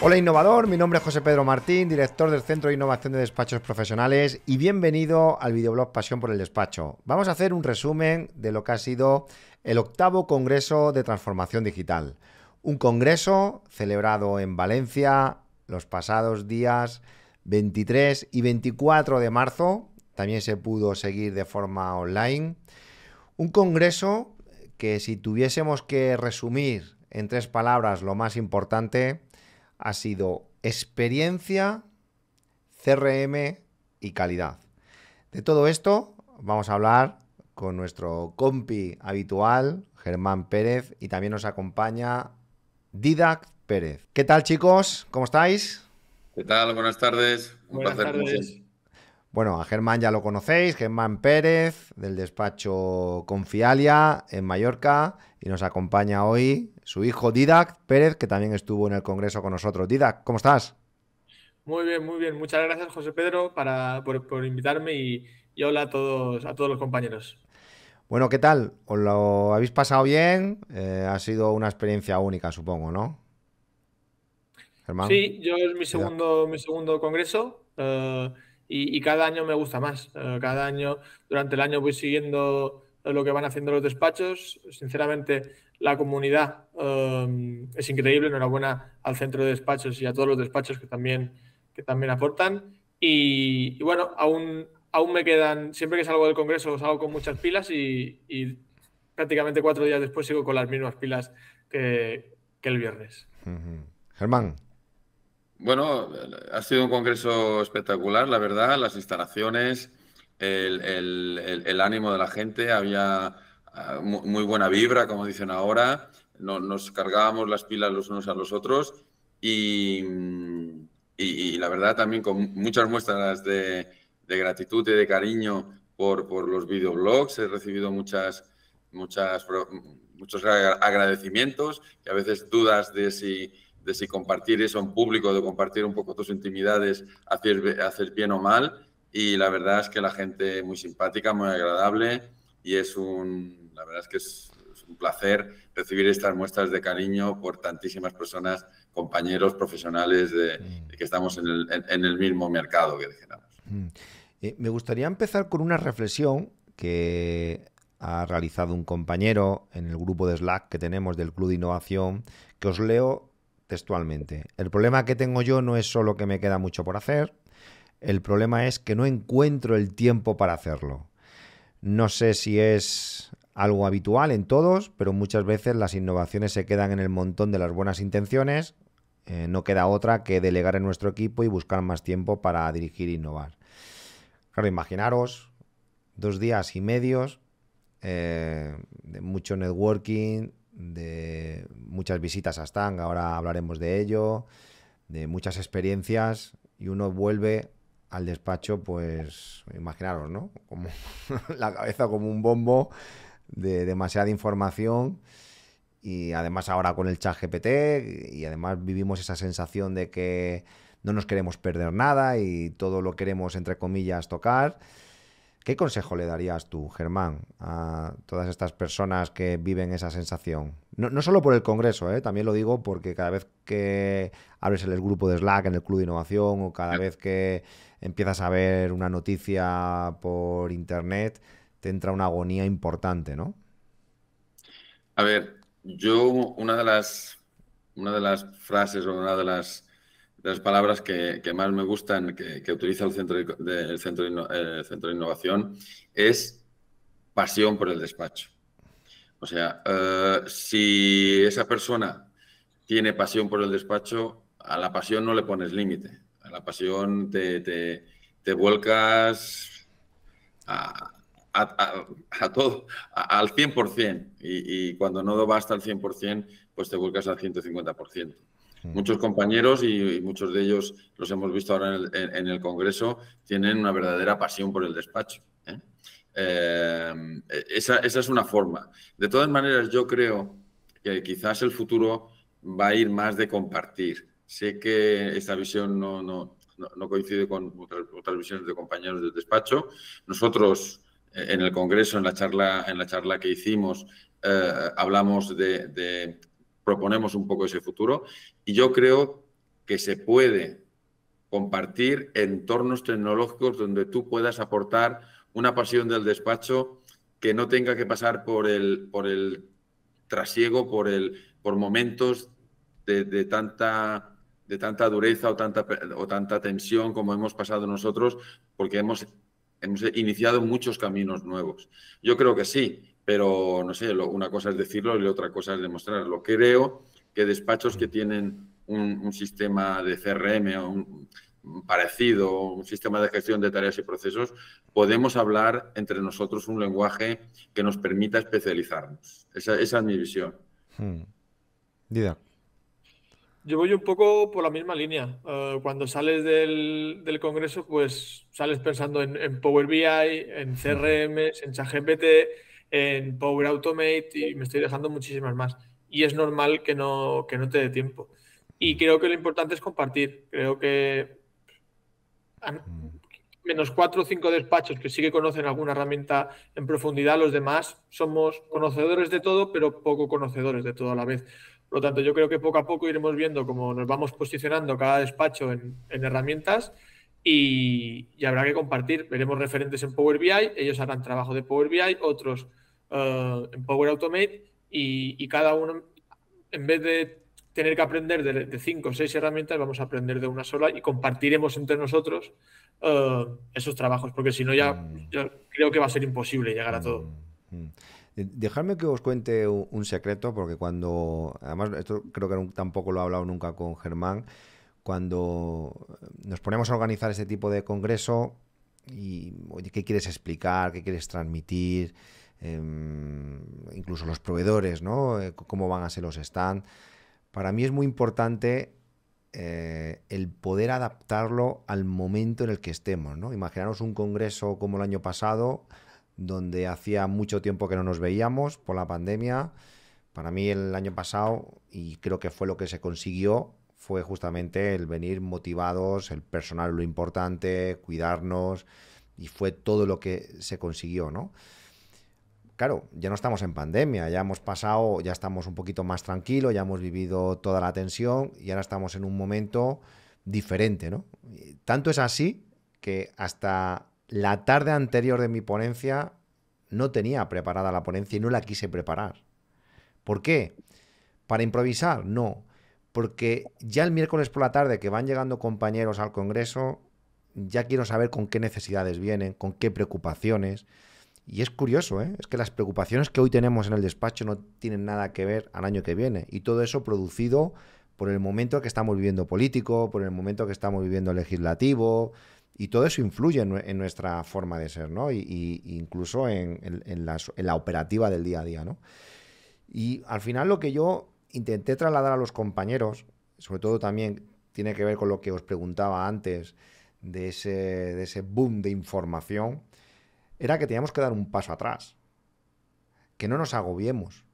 Hola innovador, mi nombre es José Pedro Martín, director del Centro de Innovación de Despachos Profesionales y bienvenido al videoblog Pasión por el Despacho. Vamos a hacer un resumen de lo que ha sido el octavo Congreso de Transformación Digital. Un congreso celebrado en Valencia los pasados días 23 y 24 de marzo. También se pudo seguir de forma online. Un congreso que si tuviésemos que resumir en tres palabras lo más importante, ha sido experiencia, CRM y calidad. De todo esto vamos a hablar con nuestro compi habitual, Germán Pérez, y también nos acompaña Didac Pérez. ¿Qué tal chicos? ¿Cómo estáis? ¿Qué tal? Buenas tardes. Un Buenas placer. Tardes. Bueno, a Germán ya lo conocéis, Germán Pérez, del despacho Confialia en Mallorca, y nos acompaña hoy su hijo Didac Pérez, que también estuvo en el Congreso con nosotros. Didac, ¿cómo estás? Muy bien, muy bien. Muchas gracias, José Pedro, para, por, invitarme y, hola a todos, a todos los compañeros. Bueno, ¿qué tal? ¿Os lo habéis pasado bien? Eh, ha sido una experiencia única, supongo, ¿no? Sí, yo es mi segundo, mi segundo congreso eh, y, cada año me gusta más. Eh, cada año, durante el año voy siguiendo lo que van haciendo los despachos. Sinceramente, la comunidad em, es increíble. Enhorabuena al centro de despachos y a todos los despachos que también, que también aportan. Y, bueno, aún, aún me quedan, siempre que salgo del Congreso salgo con muchas pilas y, prácticamente cuatro días después sigo con las mismas pilas que, el viernes. Germán. Bueno, ha sido un Congreso espectacular, la verdad, las instalaciones, el, el ánimo de la gente, había Ah, muy buena vibra, como dicen ahora, nos cargábamos las pilas los unos a los otros y, y, la verdad también con muchas muestras de, gratitud y de cariño por, por, los videoblogs, he recibido muchas, muchas, muchos agradecimientos, ...y a veces dudas de si de si compartir eso en público, de compartir un poco tus intimidades, hacer, hacer bien o mal. Y la verdad es que la gente muy simpática, muy agradable y es un, la verdad es que es, un placer recibir estas muestras de cariño por tantísimas personas, compañeros, profesionales de, mm. que estamos en el, mismo mercado que dijéramos. Mm. Eh, me gustaría empezar con una reflexión que ha realizado un compañero en el grupo de Slack que tenemos del Club de Innovación, que os leo textualmente. El problema que tengo yo no es solo que me queda mucho por hacer, el problema es que no encuentro el tiempo para hacerlo. No sé si es algo habitual en todos, pero muchas veces las innovaciones se quedan en el montón de las buenas intenciones. Eh, no queda otra que delegar en nuestro equipo y buscar más tiempo para dirigir e innovar. Claro, imaginaros dos días y medios eh, de mucho networking, de muchas visitas a Stang, ahora hablaremos de ello, de muchas experiencias y uno vuelve al despacho, pues imaginaros, ¿no? Como la cabeza como un bombo de demasiada información y además ahora con el chat GPT y además vivimos esa sensación de que no nos queremos perder nada y todo lo queremos entre comillas tocar. ¿Qué consejo le darías tú, Germán, a todas estas personas que viven esa sensación? No, solo por el Congreso, ¿eh? también lo digo porque cada vez que abres el grupo de Slack en el Club de Innovación o cada vez que empiezas a ver una noticia por Internet, te entra una agonía importante, ¿no? A ver, yo una de las, una de las frases o una de las las palabras que, más me gustan que, utiliza el centro, centro el centro de innovación es pasión por el despacho. O sea, eh, si esa persona tiene pasión por el despacho, a la pasión no le pones límite. A la pasión te, vuelcas a, todo, al 100%. Y, y, cuando no va hasta el 100%, pues te vuelcas al 150%. Muchos compañeros y, muchos de ellos los hemos visto ahora en el Congreso, tienen una verdadera pasión por el despacho Em, e-, esa, es una forma. De todas maneras, yo creo que quizás el futuro va a ir más de compartir. Sé que esta visión no, no, coincide con otras, visiones de compañeros del despacho. Nosotros eh, en el Congreso, en la charla, en la charla que hicimos, eh, hablamos de, de, proponemos un poco ese futuro y yo creo que se puede compartir entornos tecnológicos donde tú puedas aportar una pasión del despacho que no tenga que pasar por el, por el trasiego, por, el, por momentos de, tanta de tanta dureza o tanta, o tanta tensión como hemos pasado nosotros, porque hemos, hemos iniciado muchos caminos nuevos. Yo creo que sí, pero no sé, una cosa es decirlo y otra cosa es demostrarlo. Creo que despachos que tienen un, un sistema de CRM o un, parecido, un sistema de gestión de tareas y procesos, podemos hablar entre nosotros un lenguaje que nos permita especializarnos. Esa, es mi visión. Hmm. Dida. Yo voy un poco por la misma línea. Eh, cuando sales del, Congreso, pues sales pensando en, Power BI, en CRM, en ChatGPT, en Power Automate y me estoy dejando muchísimas más. Y es normal que no, que no te dé tiempo. Y hmm. creo que lo importante es compartir. Creo que Mm. menos cuatro o cinco despachos que sí que conocen alguna herramienta en profundidad, los demás somos conocedores de todo, pero poco conocedores de todo a la vez. Por lo tanto, yo creo que poco a poco iremos viendo cómo nos vamos posicionando cada despacho en, herramientas y, habrá que compartir. Veremos referentes en Power BI, ellos harán trabajo de Power BI, otros eh, en Power Automate y, y cada uno, en vez de tener que aprender de, cinco o seis herramientas, vamos a aprender de una sola y compartiremos entre nosotros eh, esos trabajos, porque si no mm. ya, creo que va a ser imposible llegar a todo. Mm, mm. Eh, dejadme que os cuente un secreto, porque cuando, además esto creo que tampoco lo he hablado nunca con Germán, cuando eh, nos ponemos a organizar este tipo de congreso, y qué quieres explicar, qué quieres transmitir, em, incluso los proveedores, ¿no? Cómo van a ser los stands. Para mí es muy importante eh, el poder adaptarlo al momento en el que estemos. ¿no? Imaginaros un congreso como el año pasado, donde hacía mucho tiempo que no nos veíamos por la pandemia. Para mí el año pasado, y creo que fue lo que se consiguió, fue justamente el venir motivados, el personal lo importante, cuidarnos, y fue todo lo que se consiguió, ¿no? Claro, ya no estamos en pandemia, ya hemos pasado, ya estamos un poquito más tranquilos, ya hemos vivido toda la tensión y ahora estamos en un momento diferente, ¿no? Tanto es así que hasta la tarde anterior de mi ponencia no tenía preparada la ponencia y no la quise preparar. ¿Por qué? ¿Para improvisar? No. Porque ya el miércoles por la tarde que van llegando compañeros al Congreso, ya quiero saber con qué necesidades vienen, con qué preocupaciones. Y es curioso, ¿eh? es que las preocupaciones que hoy tenemos en el despacho no tienen nada que ver al año que viene. Y todo eso producido por el momento que estamos viviendo político, por el momento que estamos viviendo legislativo, y todo eso influye en, nuestra forma de ser, ¿no? Y, incluso en, la, operativa del día a día, ¿no? Y al final lo que yo intenté trasladar a los compañeros, sobre todo también tiene que ver con lo que os preguntaba antes, de de ese boom de información, era que teníamos que dar un paso atrás. Que no nos agobiemos.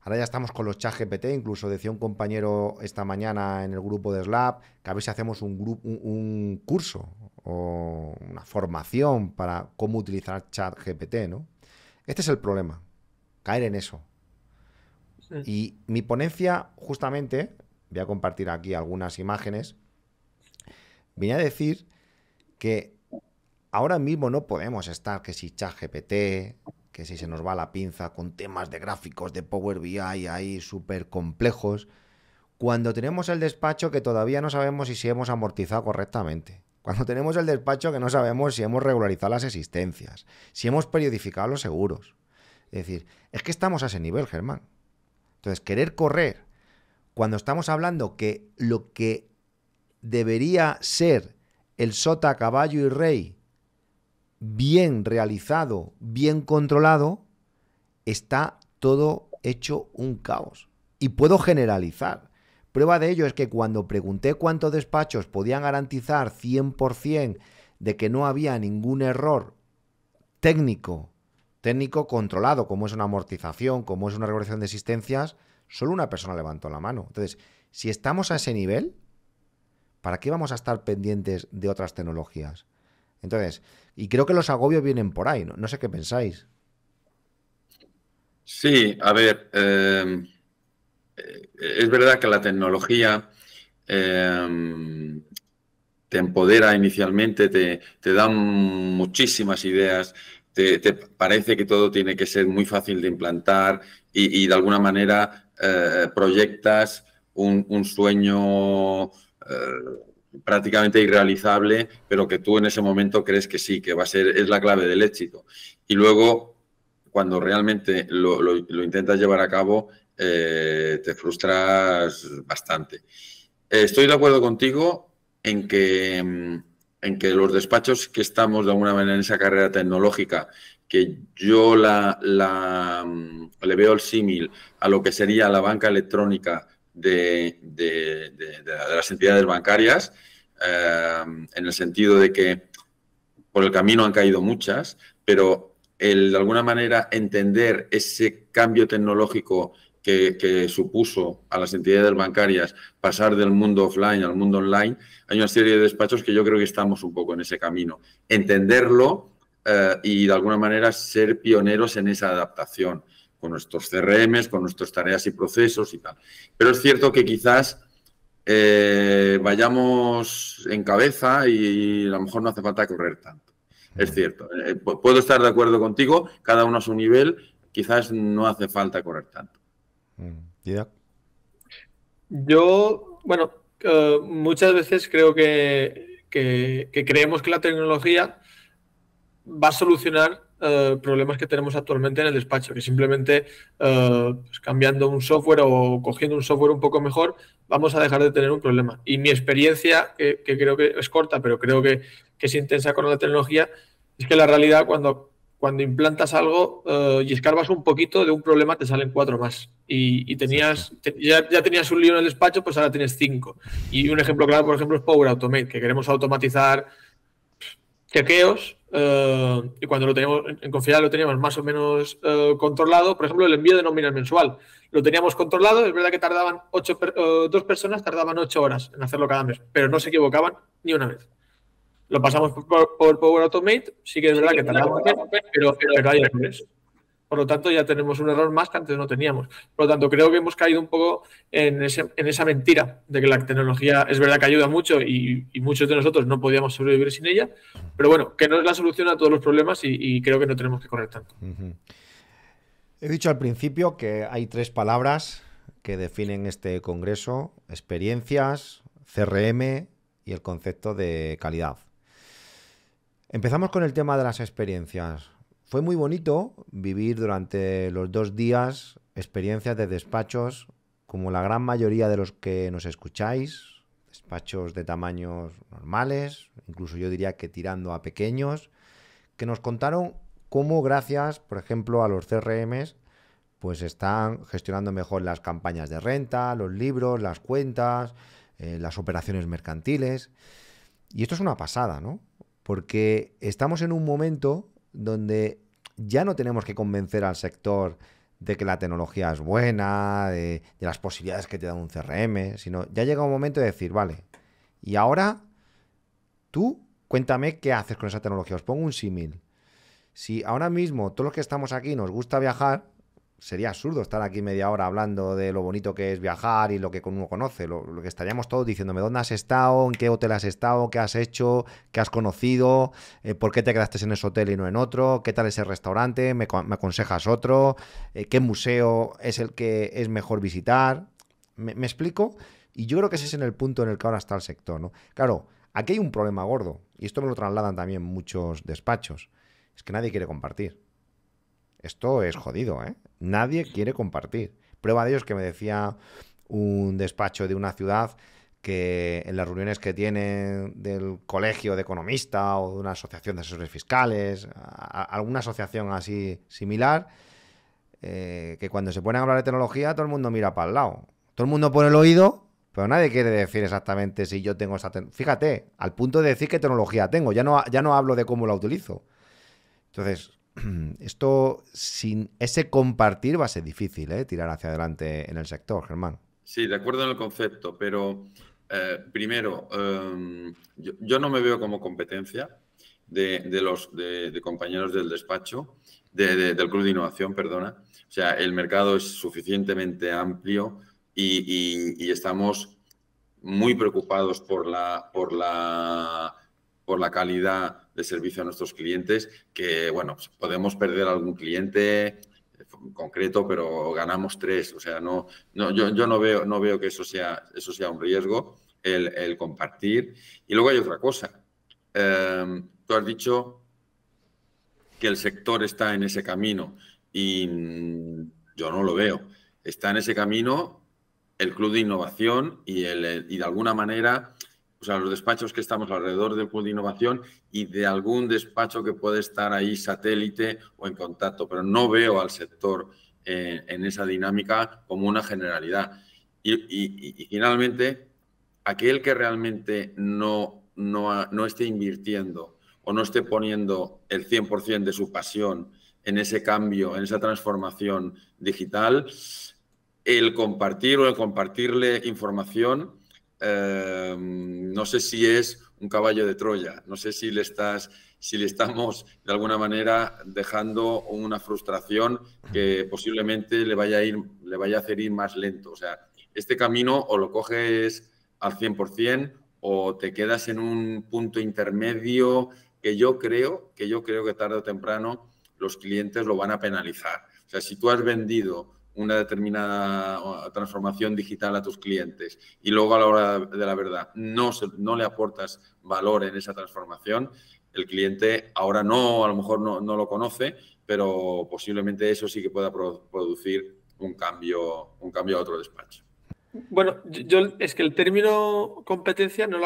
Ahora ya estamos con los chat GPT, incluso decía un compañero esta mañana en el grupo de Slab que a ver si hacemos un, curso o una formación para cómo utilizar chat GPT, ¿no? Este es el problema, caer en eso. Y mi ponencia, justamente, voy a compartir aquí algunas imágenes, venía a decir que ahora mismo no podemos estar que si ChatGPT, que si se nos va la pinza con temas de gráficos de Power BI ahí súper complejos, cuando tenemos el despacho que todavía no sabemos si, si hemos amortizado correctamente. Cuando tenemos el despacho que no sabemos si hemos regularizado las existencias, si hemos periodificado los seguros. Es decir, es que estamos a ese nivel, Germán. Entonces, querer correr cuando estamos hablando que lo que debería ser el sota, caballo y rey bien realizado, bien controlado, está todo hecho un caos. Y puedo generalizar. Prueba de ello es que cuando pregunté cuántos despachos podían garantizar 100% de que no había ningún error técnico, técnico controlado, como es una amortización, como es una regulación de existencias, solo una persona levantó la mano. Entonces, si estamos a ese nivel, ¿para qué vamos a estar pendientes de otras tecnologías? Entonces, y creo que los agobios vienen por ahí, no, no sé qué pensáis. Sí, a ver, em, eh, es verdad que la tecnología em, te empodera inicialmente, te, te dan muchísimas ideas, te, parece que todo tiene que ser muy fácil de implantar y, de alguna manera eh, proyectas un sueño eh, prácticamente irrealizable, pero que tú en ese momento crees que sí, que va a ser, es la clave del éxito. Y luego, cuando realmente lo, intentas llevar a cabo, eh, te frustras bastante. Eh, estoy de acuerdo contigo en que, mm, en que los despachos que estamos de alguna manera en esa carrera tecnológica, que yo la, la mm, le veo el símil a lo que sería la banca electrónica de, las entidades bancarias, eh, en el sentido de que por el camino han caído muchas, pero el, de alguna manera entender ese cambio tecnológico que, supuso a las entidades bancarias pasar del mundo offline al mundo online, hay una serie de despachos que yo creo que estamos un poco en ese camino. Entenderlo eh, y de alguna manera ser pioneros en esa adaptación con nuestros CRMs, con nuestras tareas y procesos y tal. Pero es cierto que quizás eh, vayamos en cabeza y a lo mejor no hace falta correr tanto. Es cierto, eh, puedo estar de acuerdo contigo, cada uno a su nivel, quizás no hace falta correr tanto. Mm, Yo, bueno, eh, muchas veces creo que, que creemos que la tecnología va a solucionar eh, problemas que tenemos actualmente en el despacho, que simplemente eh, pues cambiando un software o cogiendo un software un poco mejor, vamos a dejar de tener un problema. Y mi experiencia, que, creo que es corta, pero creo que, es intensa con la tecnología, es que la realidad cuando, cuando implantas algo eh, y escarbas un poquito de un problema, te salen cuatro más. Y, tenías ya, tenías un lío en el despacho, pues ahora tienes cinco. Y un ejemplo claro, por ejemplo, es Power Automate, que queremos automatizar chequeos, eh, y cuando lo teníamos en confianza lo teníamos más o menos eh, controlado, por ejemplo, el envío de nóminas mensual. Lo teníamos controlado, es verdad que tardaban ocho, eh, dos personas, tardaban ocho horas en hacerlo cada mes, pero no se equivocaban ni una vez. Lo pasamos por, Power Automate, sí que es verdad que tardamos pero, pero hay errores. Por lo tanto, ya tenemos un error más que antes no teníamos. Por lo tanto, creo que hemos caído un poco en, esa mentira de que la tecnología es verdad que ayuda mucho y, muchos de nosotros no podíamos sobrevivir sin ella, pero bueno, que no es la solución a todos los problemas y, creo que no tenemos que correr tanto. He dicho al principio que hay tres palabras que definen este congreso, experiencias, CRM y el concepto de calidad. Empezamos con el tema de las experiencias fue muy bonito vivir durante los dos días experiencias de despachos, como la gran mayoría de los que nos escucháis, despachos de tamaños normales, incluso yo diría que tirando a pequeños, que nos contaron cómo gracias, por ejemplo, a los CRMs, pues están gestionando mejor las campañas de renta, los libros, las cuentas, eh, las operaciones mercantiles. Y esto es una pasada, ¿no? Porque estamos en un momento donde ya no tenemos que convencer al sector de que la tecnología es buena, de, las posibilidades que te da un CRM, sino ya llega un momento de decir, vale, y ahora tú cuéntame qué haces con esa tecnología. Os pongo un símil. Si ahora mismo todos los que estamos aquí nos gusta viajar, sería absurdo estar aquí media hora hablando de lo bonito que es viajar y lo que uno conoce, lo, que estaríamos todos diciéndome, ¿dónde has estado? ¿En qué hotel has estado? ¿Qué has hecho? ¿Qué has conocido? Eh, ¿Por qué te quedaste en ese hotel y no en otro? ¿Qué tal es ese restaurante? ¿Me, aconsejas otro? Eh, ¿Qué museo es el que es mejor visitar? ¿Me, explico? Y yo creo que ese es el punto en el que ahora está el sector, ¿no? Claro, aquí hay un problema gordo, y esto me lo trasladan también muchos despachos, es que nadie quiere compartir. Esto es jodido, ¿eh? Nadie quiere compartir. Prueba de ello es que me decía un despacho de una ciudad que en las reuniones que tienen del colegio de economista o de una asociación de asesores fiscales, alguna asociación así similar, eh, que cuando se ponen a hablar de tecnología todo el mundo mira para el lado. Todo el mundo pone el oído, pero nadie quiere decir exactamente si yo tengo esa tecnología. Fíjate, al punto de decir qué tecnología tengo, ya no, ya no hablo de cómo la utilizo. Entonces, esto sin ese compartir va a ser difícil, ¿eh? Tirar hacia adelante en el sector, Germán. Sí, de acuerdo en el concepto, pero eh, primero, em, yo, no me veo como competencia de, los de, compañeros del despacho, del Club de Innovación, perdona. O sea, el mercado es suficientemente amplio y, y estamos muy preocupados por la, por la, por la calidad de servicio a nuestros clientes, que bueno, pues, podemos perder algún cliente eh, concreto, pero ganamos tres. O sea, no, yo, no veo, no veo que eso sea, eso sea un riesgo, el, compartir. Y luego hay otra cosa. Em, tú has dicho que el sector está en ese camino y mm, yo no lo veo. Está en ese camino el Club de Innovación y, el, y de alguna manera o sea, los despachos que estamos alrededor del Pool de Innovación y de algún despacho que puede estar ahí satélite o en contacto, pero no veo al sector eh, en esa dinámica como una generalidad. Y, finalmente, aquel que realmente no, no, no esté invirtiendo o no esté poniendo el 100% de su pasión en ese cambio, en esa transformación digital, el compartir o el compartirle información Em, no sé si es un caballo de Troya, no sé si le, estás, si le estamos de alguna manera dejando una frustración que posiblemente le vaya a, ir, le vaya a hacer ir más lento. O sea, este camino o lo coges al 100% o te quedas en un punto intermedio que yo creo, que yo creo que tarde o temprano los clientes lo van a penalizar. O sea, si tú has vendido una determinada transformación digital a tus clientes y luego a la hora de la verdad no, no le aportas valor en esa transformación, el cliente ahora no, a lo mejor no, lo conoce, pero posiblemente eso sí que pueda producir un cambio, un cambio a otro despacho. Bueno, yo es que el término competencia no,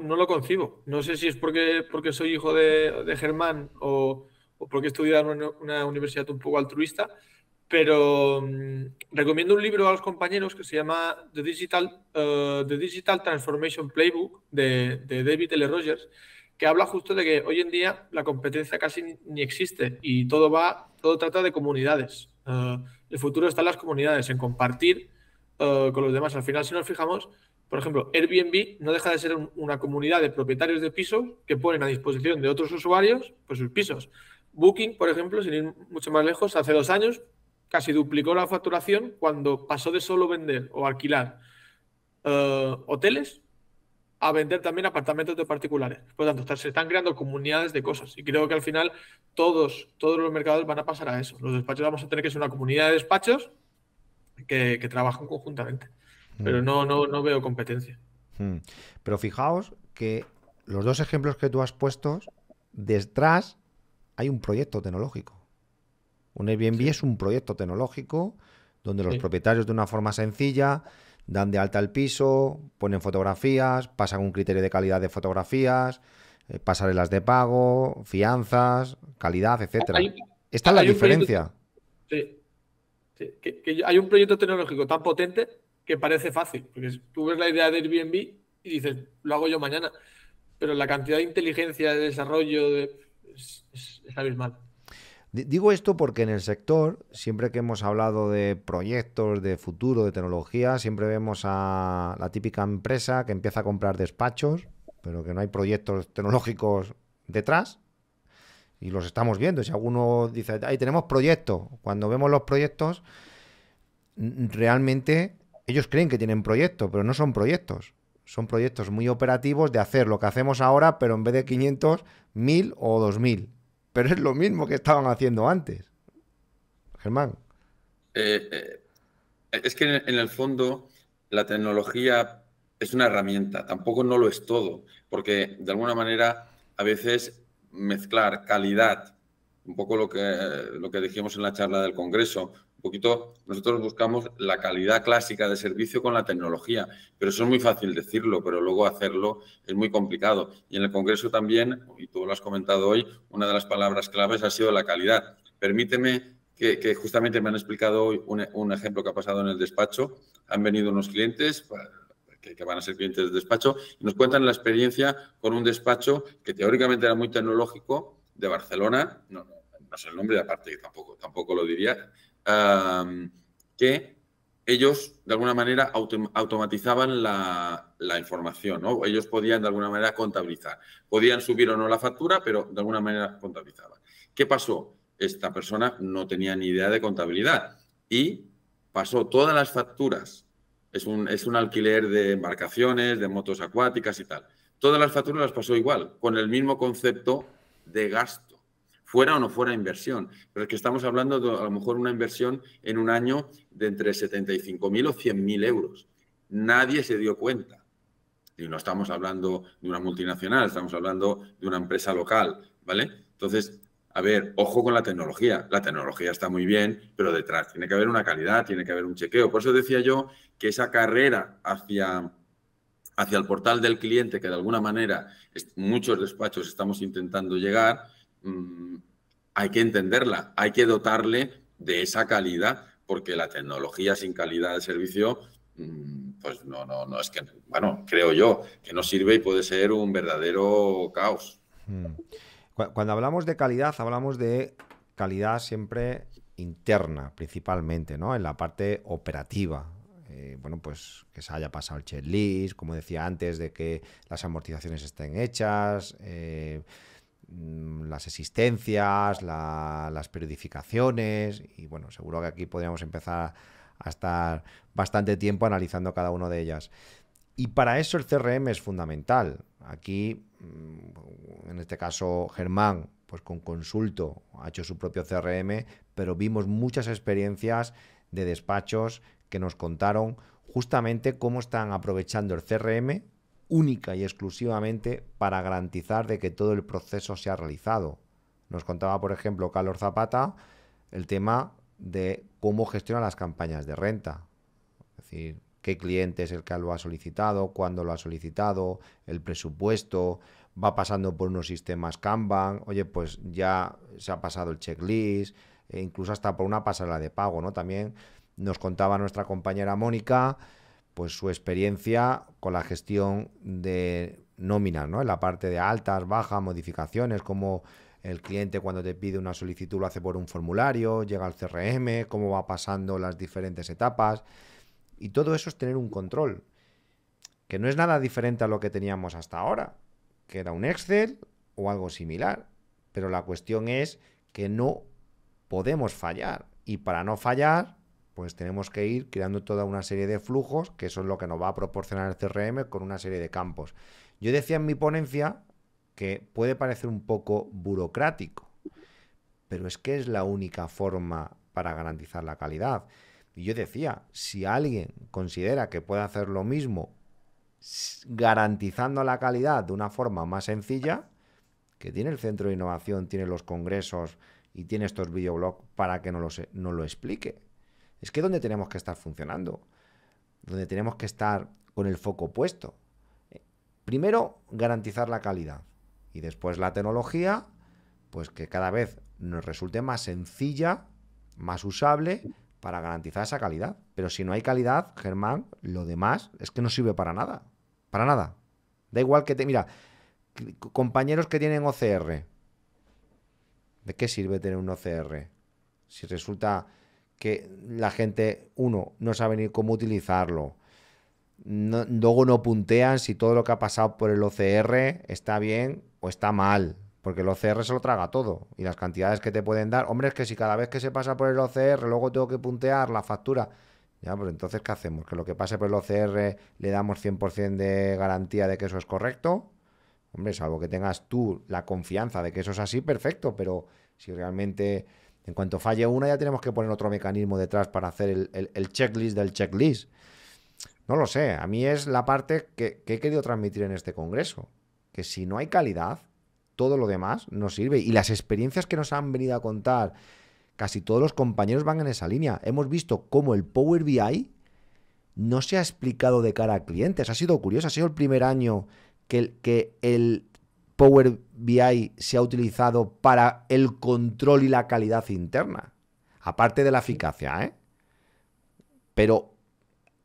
lo concibo. No sé si es porque, porque soy hijo de, Germán o, porque he estudiado en una universidad un poco altruista, pero mm, recomiendo un libro a los compañeros que se llama The Digital, eh, The Digital Transformation Playbook de, David L. Rogers, que habla justo de que hoy en día la competencia casi ni existe y todo va, todo trata de comunidades. Eh, el futuro está en las comunidades, en compartir eh, con los demás. Al final, si nos fijamos, por ejemplo, Airbnb no deja de ser una comunidad de propietarios de pisos que ponen a disposición de otros usuarios pues, sus pisos. Booking, por ejemplo, sin ir mucho más lejos, hace dos años casi duplicó la facturación cuando pasó de solo vender o alquilar eh, hoteles a vender también apartamentos de particulares. Por lo tanto, se están creando comunidades de cosas y creo que al final todos, todos los mercados van a pasar a eso. Los despachos vamos a tener que ser una comunidad de despachos que, trabajan conjuntamente, mm. pero no, no, no veo competencia. Mm. Pero fijaos que los dos ejemplos que tú has puesto, detrás hay un proyecto tecnológico. Un Airbnb es un proyecto tecnológico donde los propietarios de una forma sencilla dan de alta el piso, ponen fotografías, pasan un criterio de calidad de fotografías, eh, pasarelas de pago, fianzas, calidad, etcétera. Esta es la diferencia. sí, hay un proyecto tecnológico tan potente que parece fácil, porque tú ves la idea de Airbnb y dices, lo hago yo mañana, pero la cantidad de inteligencia, de desarrollo es, es, es abismal. Digo esto porque en el sector, siempre que hemos hablado de proyectos, de futuro, de tecnología, siempre vemos a la típica empresa que empieza a comprar despachos, pero que no hay proyectos tecnológicos detrás. Y los estamos viendo. Si alguno dice, ahí tenemos proyectos, cuando vemos los proyectos, realmente ellos creen que tienen proyectos, pero no son proyectos. Son proyectos muy operativos de hacer lo que hacemos ahora, pero en vez de 500, 1000 o 2000. Pero es lo mismo que estaban haciendo antes. Germán. Eh, eh, es que en, el fondo la tecnología es una herramienta, tampoco no lo es todo, porque de alguna manera a veces mezclar calidad, un poco lo que, lo que dijimos en la charla del Congreso, poquito nosotros buscamos la calidad clásica de servicio con la tecnología, pero eso es muy fácil decirlo, pero luego hacerlo es muy complicado. Y en el Congreso también, y tú lo has comentado hoy, una de las palabras claves ha sido la calidad. Permíteme que, justamente me han explicado hoy un, ejemplo que ha pasado en el despacho. Han venido unos clientes pues, que, van a ser clientes del despacho y nos cuentan la experiencia con un despacho que teóricamente era muy tecnológico de Barcelona, no, no, no sé el nombre, aparte tampoco, tampoco lo diría, que ellos de alguna manera automatizaban la, información, Ellos podían de alguna manera contabilizar. Podían subir o no la factura, pero de alguna manera contabilizaban. ¿Qué pasó? Esta persona no tenía ni idea de contabilidad y pasó todas las facturas. Es un, es un alquiler de embarcaciones, de motos acuáticas y tal. Todas las facturas las pasó igual, con el mismo concepto de gasto fuera o no fuera inversión, pero es que estamos hablando de a lo mejor una inversión en un año de entre 75.000 o 100.000 euros. Nadie se dio cuenta. Y no estamos hablando de una multinacional, estamos hablando de una empresa local, ¿vale? Entonces, a ver, ojo con la tecnología. La tecnología está muy bien, pero detrás tiene que haber una calidad, tiene que haber un chequeo. Por eso decía yo que esa carrera hacia, hacia el portal del cliente, que de alguna manera muchos despachos estamos intentando llegar, Mm, hay que entenderla, hay que dotarle de esa calidad, porque la tecnología sin calidad de servicio, mm, pues no, no, no es que, bueno, creo yo, que no sirve y puede ser un verdadero caos. Hmm. Cuando hablamos de calidad, hablamos de calidad siempre interna, principalmente, ¿no? En la parte operativa, eh, bueno, pues que se haya pasado el checklist, como decía antes, de que las amortizaciones estén hechas, eh, Mm, las existencias, las periodificaciones y bueno, seguro que aquí podríamos empezar a estar bastante tiempo analizando cada una de ellas. Y para eso el CRM es fundamental. Aquí, mm, en este caso, Germán, pues con consulto, ha hecho su propio CRM, pero vimos muchas experiencias de despachos que nos contaron justamente cómo están aprovechando el CRM única y exclusivamente para garantizar de que todo el proceso sea realizado. Nos contaba, por ejemplo, Carlos Zapata el tema de cómo gestiona las campañas de renta. Es decir, qué cliente es el que lo ha solicitado, cuándo lo ha solicitado, el presupuesto, va pasando por unos sistemas Kanban, oye, pues ya se ha pasado el checklist, e incluso hasta por una pasarela de pago, ¿no? También nos contaba nuestra compañera Mónica pues su experiencia con la gestión de nóminas, ¿no? En la parte de altas, bajas, modificaciones, como el cliente cuando te pide una solicitud lo hace por un formulario, llega al CRM, cómo va pasando las diferentes etapas. Y todo eso es tener un control, que no es nada diferente a lo que teníamos hasta ahora, que era un Excel o algo similar. Pero la cuestión es que no podemos fallar. Y para no fallar, pues tenemos que ir creando toda una serie de flujos, que eso es lo que nos va a proporcionar el CRM con una serie de campos. Yo decía en mi ponencia que puede parecer un poco burocrático, pero es que es la única forma para garantizar la calidad. Y yo decía, si alguien considera que puede hacer lo mismo garantizando la calidad de una forma más sencilla, que tiene el centro de innovación, tiene los congresos y tiene estos videoblogs para que nos no lo explique es que donde tenemos que estar funcionando, donde tenemos que estar con el foco puesto. Eh, primero, garantizar la calidad y después la tecnología, pues que cada vez nos resulte más sencilla, más usable para garantizar esa calidad. Pero si no hay calidad, Germán, lo demás es que no sirve para nada. Para nada. Da igual que te... Mira, compañeros que tienen OCR. ¿De qué sirve tener un OCR? Si resulta que la gente, uno, no sabe ni cómo utilizarlo. luego no puntean si todo lo que ha pasado por el OCR está bien o está mal. Porque el OCR se lo traga todo. Y las cantidades que te pueden dar. Hombre, es que si cada vez que se pasa por el OCR, luego tengo que puntear la factura. Ya, pero pues entonces, ¿qué hacemos? ¿Que lo que pase por el OCR le damos 100% de garantía de que eso es correcto? Hombre, salvo que tengas tú la confianza de que eso es así, perfecto. Pero si realmente en cuanto falle una, ya tenemos que poner otro mecanismo detrás para hacer el, checklist del checklist. No lo sé, a mí es la parte que, he querido transmitir en este Congreso, que si no hay calidad, todo lo demás no sirve. Y las experiencias que nos han venido a contar, casi todos los compañeros van en esa línea. Hemos visto cómo el Power BI no se ha explicado de cara a clientes. Ha sido curioso, ha sido el primer año que, que el, Power BI se ha utilizado para el control y la calidad interna. Aparte de la eficacia, ¿eh? Pero,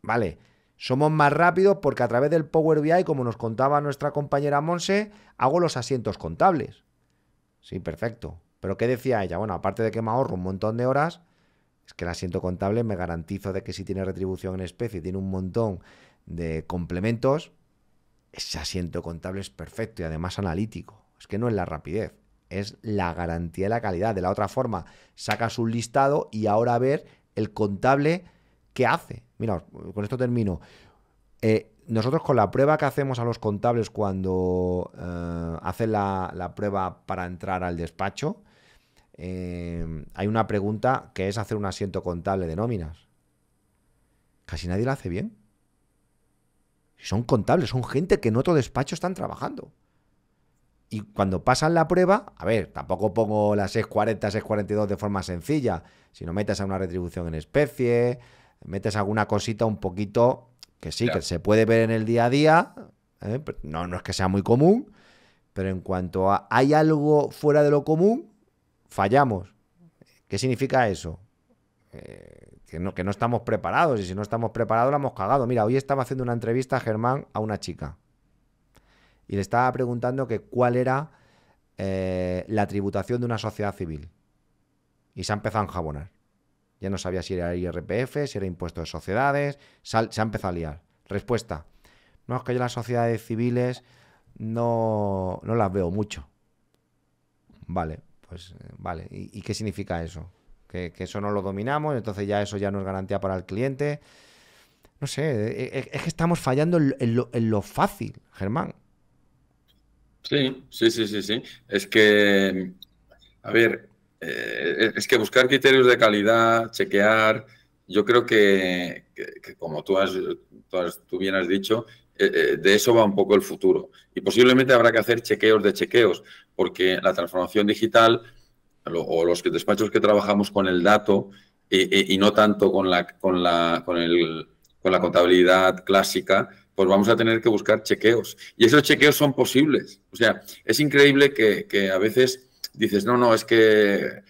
vale, somos más rápidos porque a través del Power BI, como nos contaba nuestra compañera Monse, hago los asientos contables. Sí, perfecto. Pero ¿qué decía ella? Bueno, aparte de que me ahorro un montón de horas, es que el asiento contable me garantizo de que si tiene retribución en especie, tiene un montón de complementos, ese asiento contable es perfecto y además analítico. Es que no es la rapidez, es la garantía de la calidad. De la otra forma, sacas un listado y ahora ver el contable qué hace. Mira, con esto termino. Eh, nosotros con la prueba que hacemos a los contables cuando eh, hacen la, prueba para entrar al despacho, eh, hay una pregunta que es hacer un asiento contable de nóminas. Casi nadie la hace bien. Son contables, son gente que en otro despacho están trabajando. Y cuando pasan la prueba, a ver, tampoco pongo las 640, 642 de forma sencilla, Si no metes a una retribución en especie, metes alguna cosita un poquito que sí, que se puede ver en el día a día, ¿eh? no, no es que sea muy común, pero en cuanto a hay algo fuera de lo común, fallamos. ¿Qué significa eso? Eh, que no, que no estamos preparados y si no estamos preparados la hemos cagado. Mira, hoy estaba haciendo una entrevista, Germán, a una chica y le estaba preguntando que cuál era eh, la tributación de una sociedad civil. Y se ha empezado a enjabonar. Ya no sabía si era IRPF, si era impuesto de sociedades, se ha empezado a liar. Respuesta, no, es que yo las sociedades civiles no, no las veo mucho. Vale, pues eh, vale. y qué significa eso? que, eso no lo dominamos, entonces ya eso ya no es garantía para el cliente. No sé, e, e, e, es, que estamos fallando en, lo, fácil, Germán. Sí, sí, sí, sí, sí. Es que, a ver, eh, es que buscar criterios de calidad, chequear, yo creo que, como tú, has, tú, bien has dicho, eh, eh, de eso va un poco el futuro. Y posiblemente habrá que hacer chequeos de chequeos, porque la transformación digital o los despachos que trabajamos con el dato eh, eh, y no tanto con la, con, la, contabilidad clásica, pues vamos a tener que buscar chequeos. Y esos chequeos son posibles. O sea, es increíble que, que a veces dices, no, no, es que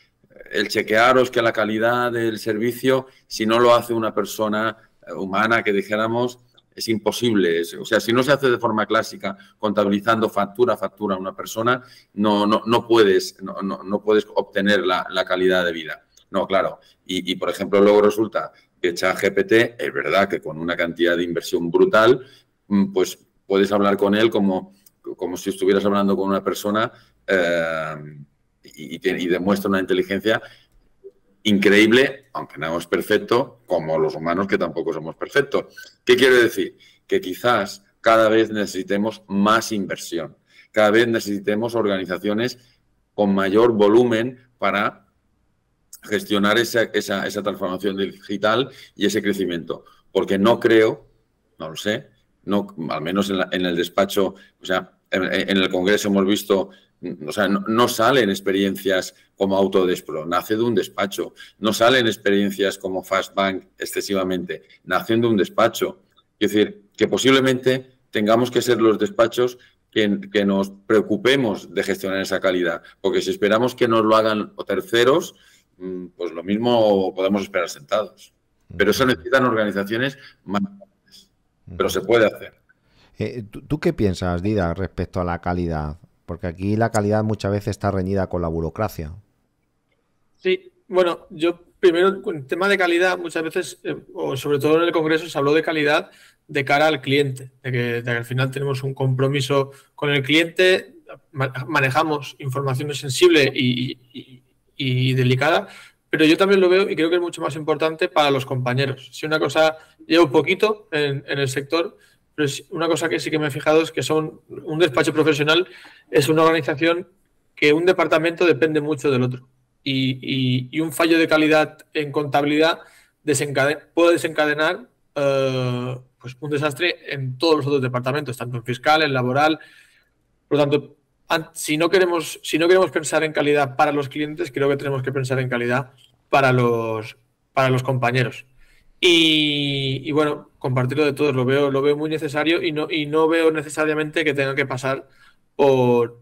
el chequearos que la calidad del servicio, si no lo hace una persona humana que dijéramos, es imposible. eso. o sea, si no se hace de forma clásica, contabilizando factura a factura a una persona, no, no, no puedes, no, no, puedes obtener la, calidad de vida. No, claro. Y, por ejemplo, luego resulta que GPT, es verdad que con una cantidad de inversión brutal, mm, pues puedes hablar con él como, como si estuvieras hablando con una persona eh, y demuestra una inteligencia increíble, aunque no es perfecto, como los humanos que tampoco somos perfectos. ¿Qué quiere decir? Que quizás cada vez necesitemos más inversión, cada vez necesitemos organizaciones con mayor volumen para gestionar esa, esa, transformación digital y ese crecimiento. Porque no creo, no lo sé, no, al menos en, el despacho, o sea, en el Congreso hemos visto no, salen experiencias como Autodespro, nace de un despacho. No salen experiencias como Fastbank excesivamente, nacen de un despacho. Es decir, que posiblemente tengamos que ser los despachos que, nos preocupemos de gestionar esa calidad, porque si esperamos que nos lo hagan terceros, mm, pues lo mismo podemos esperar sentados. Pero eso necesitan organizaciones más grandes, pero se puede hacer. Eh, ¿tú, ¿Tú qué piensas, Dida, respecto a la calidad? Porque aquí la calidad muchas veces está reñida con la burocracia. Sí, bueno, yo primero, en tema de calidad, muchas veces, eh, o sobre todo en el Congreso, se habló de calidad de cara al cliente, de que, al final tenemos un compromiso con el cliente, manejamos información sensible y, delicada, pero yo también lo veo y creo que es mucho más importante para los compañeros. Si una cosa lleva un poquito en el sector, pero una cosa que sí que me he fijado es que son un despacho profesional es una organización que un departamento depende mucho del otro y, un fallo de calidad en contabilidad puede desencadenar eh, pues un desastre en todos los otros departamentos, tanto en fiscal, en laboral. Por lo tanto, si no queremos, si no queremos pensar en calidad para los clientes, creo que tenemos que pensar en calidad para los, para los compañeros. Y, bueno, compartirlo de todos, lo veo, lo veo muy necesario y no, y no veo necesariamente que tenga que pasar por,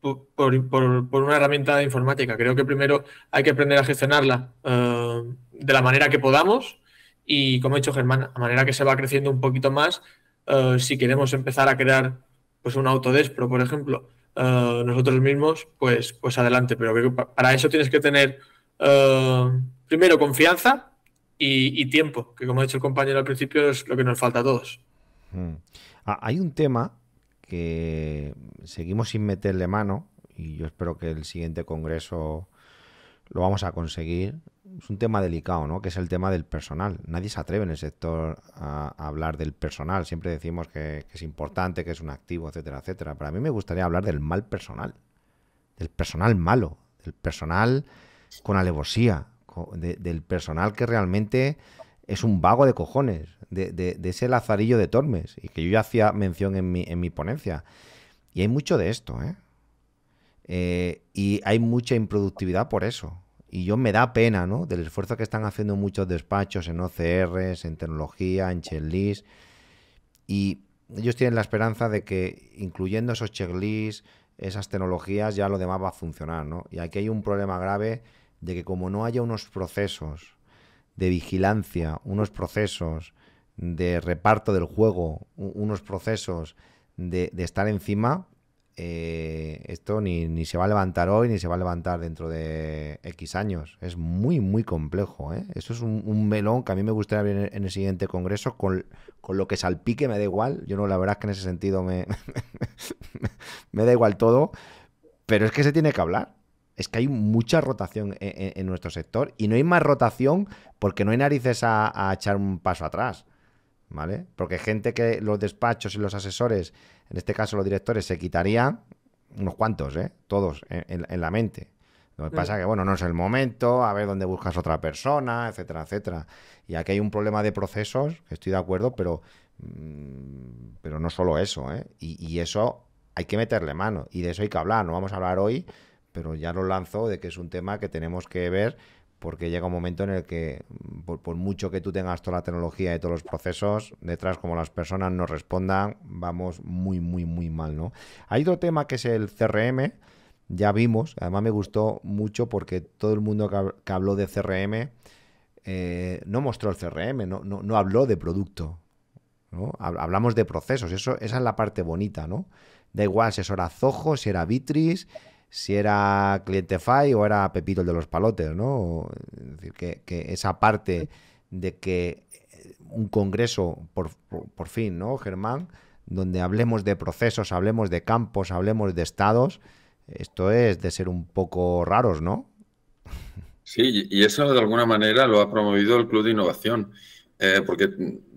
por, por, una herramienta informática. Creo que primero hay que aprender a gestionarla eh, de la manera que podamos y, como ha dicho Germán, a manera que se va creciendo un poquito más, eh, si queremos empezar a crear pues un autodespro, por ejemplo, eh, nosotros mismos, pues, pues adelante. Pero para eso tienes que tener primero confianza y, tiempo, que como ha dicho el compañero al principio, es lo que nos falta a todos. Mm. Ah, hay un tema que seguimos sin meterle mano y yo espero que el siguiente congreso lo vamos a conseguir. Es un tema delicado, ¿no? Que es el tema del personal. Nadie se atreve en el sector a, hablar del personal. Siempre decimos que, es importante, que es un activo, etcétera, etcétera. Para a mí me gustaría hablar del mal personal, del personal malo, del personal con alevosía, del personal que realmente es un vago de cojones, de, ese lazarillo de Tormes, y que yo ya hacía mención en mi, ponencia. Y hay mucho de esto, ¿eh? Eh, Y hay mucha improductividad por eso. Y yo me da pena, ¿no? Del esfuerzo que están haciendo muchos despachos en OCRs, en tecnología, en checklists. Y ellos tienen la esperanza de que incluyendo esos checklists, esas tecnologías, ya lo demás va a funcionar, ¿no? Y aquí hay un problema grave de que como no haya unos procesos de vigilancia, unos procesos de reparto del juego, unos procesos de, estar encima, eh, esto ni, se va a levantar hoy ni se va a levantar dentro de X años. Es muy, muy complejo. ¿eh? Esto es un, melón que a mí me gustaría ver en el siguiente congreso. Con, lo que salpique me da igual. Yo no, la verdad es que en ese sentido me, me da igual todo. Pero es que se tiene que hablar es que hay mucha rotación e, e, en, nuestro sector y no hay más rotación porque no hay narices a, echar un paso atrás. ¿Vale? Porque gente que los despachos y los asesores, en este caso los directores, se quitarían, unos cuantos, ¿eh? Todos en, la mente. Lo que pasa es mm. que, bueno, no es el momento, a ver dónde buscas otra persona, etcétera, etcétera. Y aquí hay un problema de procesos, estoy de acuerdo, pero, mm, pero no solo eso, ¿eh? y eso hay que meterle mano, y de eso hay que hablar, no vamos a hablar hoy pero ya lo lanzó de que es un tema que tenemos que ver porque llega un momento en el que, por, mucho que tú tengas toda la tecnología y todos los procesos, detrás como las personas no respondan, vamos muy, muy, muy mal, ¿no? Hay otro tema que es el CRM, ya vimos, además me gustó mucho porque todo el mundo que, habló de CRM eh, no mostró el CRM, no, no, habló de producto, ¿no? Hablamos de procesos, eso, esa es la parte bonita, ¿no? Da igual si es era Zoho, si era Vitris, si era cliente FAI o era Pepito el de los palotes, ¿no? Es decir, que, esa parte de que eh, un congreso, por, fin, ¿no, Germán? Donde hablemos de procesos, hablemos de campos, hablemos de estados, esto es de ser un poco raros, ¿no? Sí, y eso de alguna manera lo ha promovido el Club de Innovación, eh, porque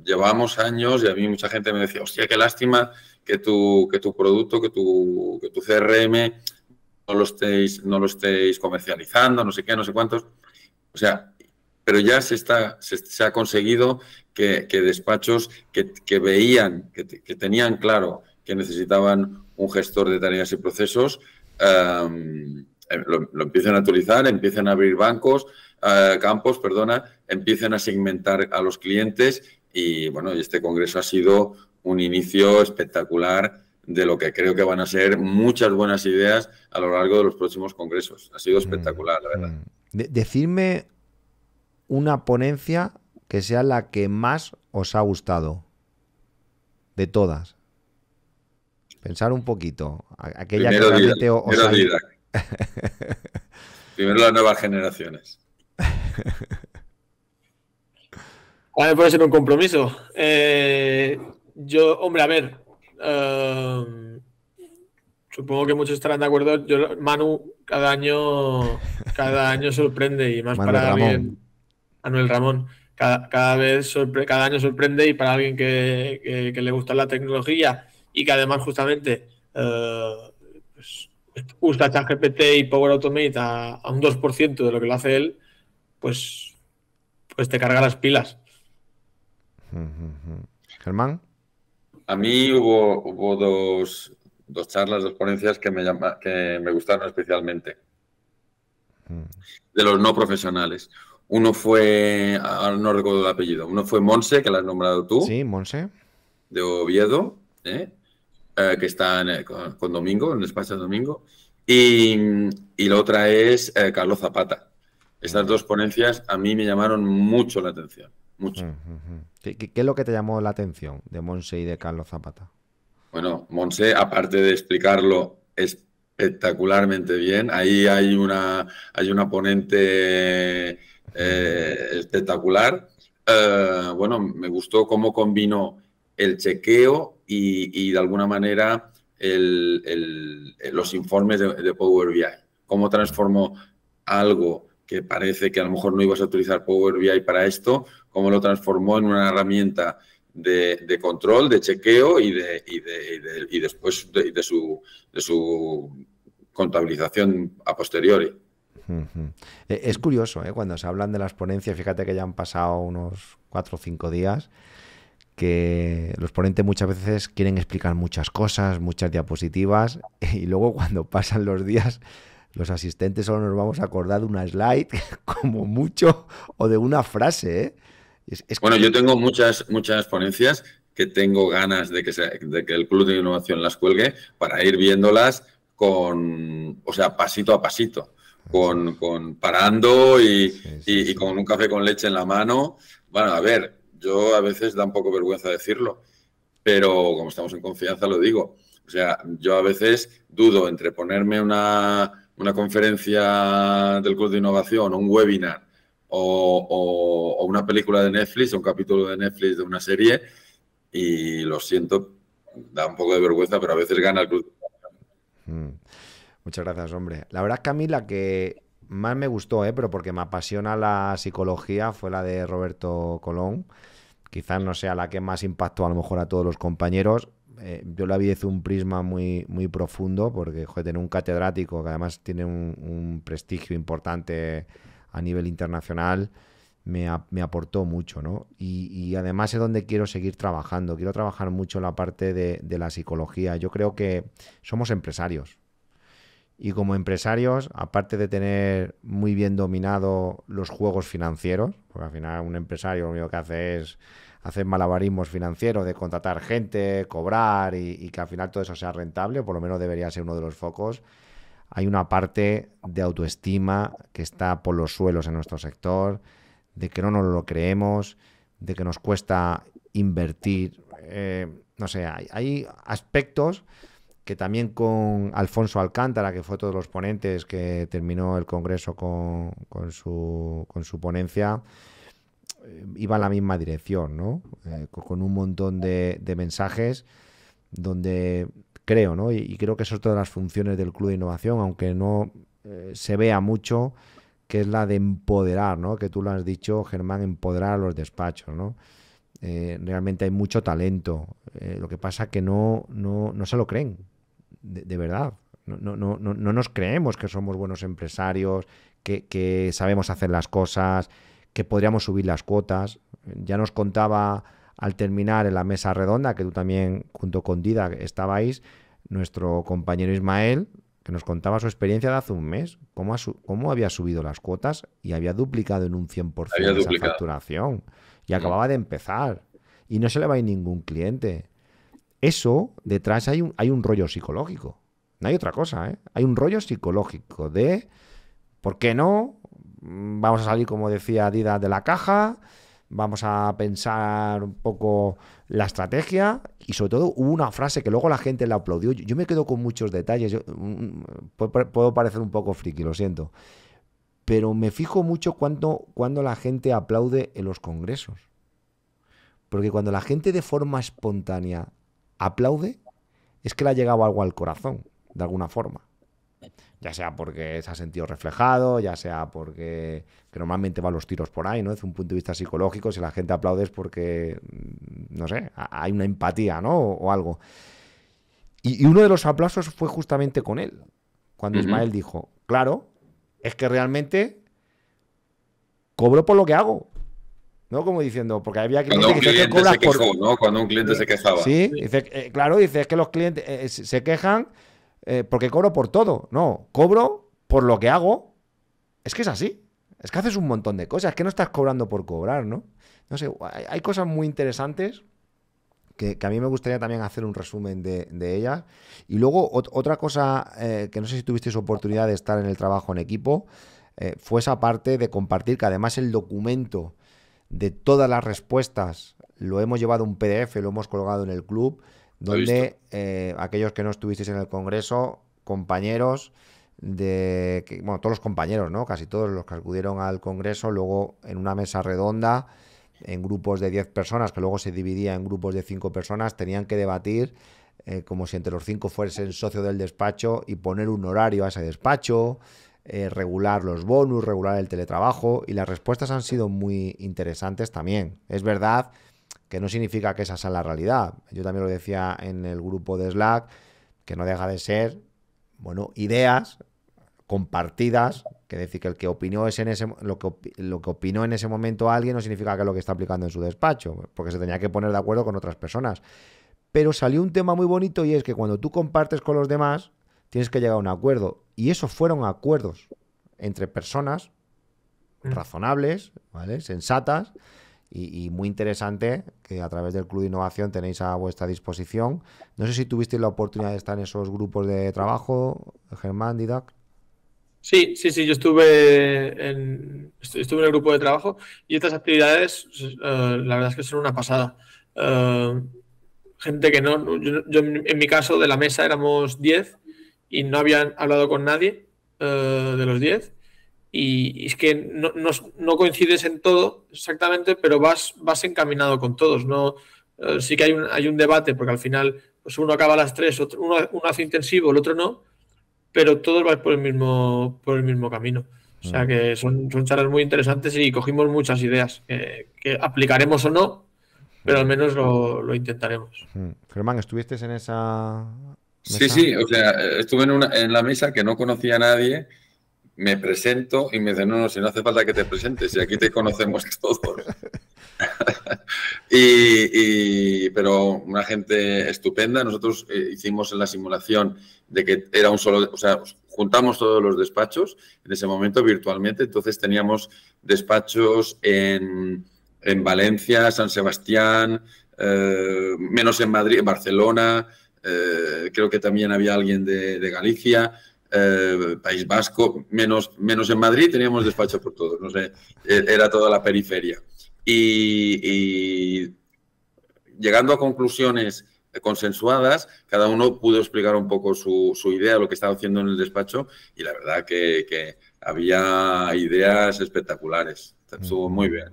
llevábamos años y a mí mucha gente me decía, hostia, qué lástima que tu, que tu producto, que tu, que tu CRM lo estéis, no lo estéis comercializando, no sé qué, no sé cuántos. O sea, pero ya se, está, se, ha conseguido que, despachos que, que veían, que, tenían claro que necesitaban un gestor de tareas y procesos, eh, lo, empiezan empiecen a actualizar, empiecen a abrir bancos, eh, campos, perdona, empiecen a segmentar a los clientes y bueno, este congreso ha sido un inicio espectacular de lo que creo que van a ser muchas buenas ideas a lo largo de los próximos congresos. Ha sido mm, espectacular, la verdad. Mm. decirme una ponencia que sea la que más os ha gustado de todas. Pensar un poquito. Aquella Primero que realmente Primero, las nuevas generaciones. A ver, puede ser un compromiso. Eh, yo, hombre, a ver, Em, supongo que muchos estarán de acuerdo. Yo, Manu cada año, cada año sorprende y más para Ramón. Ramón. Cada, vez cada año sorprende y para alguien que, le gusta la tecnología y que además justamente eh, pues, usa ChatGPT y Power Automate a, un 2% de lo que lo hace él, pues, pues te carga las pilas. Germán a mí hubo, dos, charlas, dos ponencias que me, que me gustaron especialmente. Mm. De los no profesionales. Uno fue, ahora no recuerdo el apellido, uno fue Monse, que la has nombrado tú. Sí, Monse. De Oviedo, ¿eh? Eh, que está con, Domingo, en el espacio de Domingo. Y, la otra es eh, Carlos Zapata. Estas mm. dos ponencias a mí me llamaron mucho la atención mucho. Mm, mm, mm. ¿Qué, es lo que te llamó la atención de Monse y de Carlos Zapata? Bueno, Monse, aparte de explicarlo espectacularmente bien, ahí hay una, hay una ponente eh, espectacular. Eh, bueno, me gustó cómo combinó el chequeo y, de alguna manera los informes de, de Power BI. Cómo transformó algo que parece que a lo mejor no ibas a utilizar Power BI para esto, cómo lo transformó en una herramienta de, control, de chequeo y, de, después de, su, de su contabilización a posteriori. Eh, es curioso, ¿eh? cuando se hablan de las ponencias, fíjate que ya han pasado unos cuatro o cinco días, que los ponentes muchas veces quieren explicar muchas cosas, muchas diapositivas, y luego cuando pasan los días, los asistentes solo nos vamos a acordar de una slide, como mucho, o de una frase. ¿eh? bueno, yo tengo muchas, muchas ponencias que tengo ganas de que, que el Club de Innovación las cuelgue para ir viéndolas con, o sea, pasito a pasito, con, parando y, con un café con leche en la mano. Bueno, a ver, yo a veces da un poco vergüenza decirlo, pero como estamos en confianza lo digo. O sea, yo a veces dudo entre ponerme una, una conferencia del Club de Innovación, o un webinar, o, una película de Netflix, o un capítulo de Netflix de una serie, y lo siento, da un poco de vergüenza, pero a veces gana el club. Hmm. Muchas gracias, hombre. La verdad, es que a la que más me gustó, ¿eh? pero porque me apasiona la psicología, fue la de Roberto Colón. Quizás no sea la que más impactó a lo mejor a todos los compañeros. Eh, yo la vi desde un prisma muy, muy profundo, porque joder, tener un catedrático que además tiene un prestigio importante a nivel internacional me, aportó mucho, ¿no? Y, además es donde quiero seguir trabajando. Quiero trabajar mucho la parte de, la psicología. Yo creo que somos empresarios. Y como empresarios, aparte de tener muy bien dominado los juegos financieros, porque al final un empresario lo único que hace es hacer malabarismos financieros, de contratar gente, cobrar y, y que al final todo eso sea rentable, por lo menos debería ser uno de los focos hay una parte de autoestima que está por los suelos en nuestro sector, de que no nos lo creemos, de que nos cuesta invertir. Eh, no sé, hay, aspectos que también con Alfonso Alcántara, que fue todos los ponentes que terminó el Congreso con, con, su, ponencia, eh, iba en la misma dirección, ¿no? Eh, con, un montón de mensajes donde creo, ¿no? Y, creo que eso es todas las funciones del Club de Innovación, aunque no eh, se vea mucho, que es la de empoderar, ¿no? Que tú lo has dicho, Germán, empoderar a los despachos, ¿no? Eh, realmente hay mucho talento. Eh, lo que pasa que no, no, se lo creen, de, verdad. No, no, no, nos creemos que somos buenos empresarios, que, que, sabemos hacer las cosas, que podríamos subir las cuotas. Ya nos contaba al terminar en la mesa redonda, que tú también junto con Dida estabais, nuestro compañero Ismael, que nos contaba su experiencia de hace un mes, cómo, había subido las cuotas y había duplicado en un 100% había esa facturación. Y mm. acababa de empezar. Y no se le va a ir ningún cliente. Eso, detrás hay un, hay un rollo psicológico. No hay otra cosa, ¿eh? Hay un rollo psicológico de, ¿por qué no? Mm, vamos a salir, como decía Dida, de la caja vamos a pensar un poco la estrategia y sobre todo hubo una frase que luego la gente la aplaudió. Yo, me quedo con muchos detalles, yo, mm, mm, puedo parecer un poco friki, lo siento, pero me fijo mucho cuando, cuando la gente aplaude en los congresos. Porque cuando la gente de forma espontánea aplaude, es que le ha llegado algo al corazón, de alguna forma ya sea porque se ha sentido reflejado, ya sea porque normalmente van los tiros por ahí, ¿no? Desde un punto de vista psicológico, si la gente aplaude es porque, mm, no sé, hay una empatía, ¿no? O, algo. Y, uno de los aplausos fue justamente con él, cuando Ismael dijo, claro, es que realmente cobro por lo que hago. ¿no? Como diciendo, porque había que cuando que se, Cuando un cliente se quejaba. Sí, eh, claro, dice, es que los clientes eh, se quejan eh, porque cobro por todo. No, cobro por lo que hago. Es que es así. Es que haces un montón de cosas, es que no estás cobrando por cobrar, ¿no? No sé, hay, cosas muy interesantes que, a mí me gustaría también hacer un resumen de, ellas. Y luego otra cosa eh, que no sé si tuvisteis oportunidad de estar en el trabajo en equipo, eh, fue esa parte de compartir, que además el documento de todas las respuestas lo hemos llevado un PDF, lo hemos colgado en el club donde eh, aquellos que no estuvisteis en el Congreso, compañeros de, bueno, todos los compañeros, ¿no? Casi todos los que acudieron al Congreso, luego en una mesa redonda, en grupos de 10 personas, que luego se dividía en grupos de 5 personas, tenían que debatir eh, como si entre los cinco fuesen socio del despacho y poner un horario a ese despacho, eh, regular los bonus, regular el teletrabajo y las respuestas han sido muy interesantes también. Es verdad que no significa que esa sea la realidad. Yo también lo decía en el grupo de Slack, que no deja de ser, bueno, ideas compartidas, que decir que el que opinó es en ese lo que, opinó en ese momento alguien no significa que es lo que está aplicando en su despacho, porque se tenía que poner de acuerdo con otras personas. Pero salió un tema muy bonito y es que cuando tú compartes con los demás, tienes que llegar a un acuerdo. Y esos fueron acuerdos entre personas mm. razonables, Sensatas, y, muy interesante que a través del Club de Innovación tenéis a vuestra disposición. No sé si tuvisteis la oportunidad de estar en esos grupos de trabajo, Germán, Didac. Sí, sí, sí, yo estuve en, estuve en el grupo de trabajo y estas actividades, eh, la verdad es que son una pasada. Eh, gente que no, yo, en mi caso de la mesa éramos 10 y no habían hablado con nadie eh, de los 10 y, es que no, no, coincides en todo exactamente, pero vas, vas encaminado con todos. No, eh, sí que hay un, hay un debate, porque al final pues uno acaba a las tres, otro, uno, hace intensivo, el otro no, pero todos vais por el mismo, por el mismo camino. O sea mm. que son, son charlas muy interesantes y cogimos muchas ideas eh, que aplicaremos o no, pero al mm. menos lo, lo intentaremos. Mm. Germán, ¿estuviste en esa... Sí, sí, o sea, estuve en, una, en la mesa que no conocía a nadie me presento y me dicen, no, no, si no hace falta que te presentes, y aquí te conocemos todos. y, pero una gente estupenda, nosotros eh, hicimos en la simulación de que era un solo, o sea, juntamos todos los despachos en ese momento virtualmente, entonces teníamos despachos en, Valencia, San Sebastián, eh, menos en Madrid, Barcelona, eh, creo que también había alguien de, de Galicia. Eh, País Vasco, menos, menos en Madrid, teníamos despacho por todos, no eh, era toda la periferia. Y, llegando a conclusiones consensuadas, cada uno pudo explicar un poco su, idea, lo que estaba haciendo en el despacho, y la verdad que, que había ideas espectaculares, estuvo muy bien.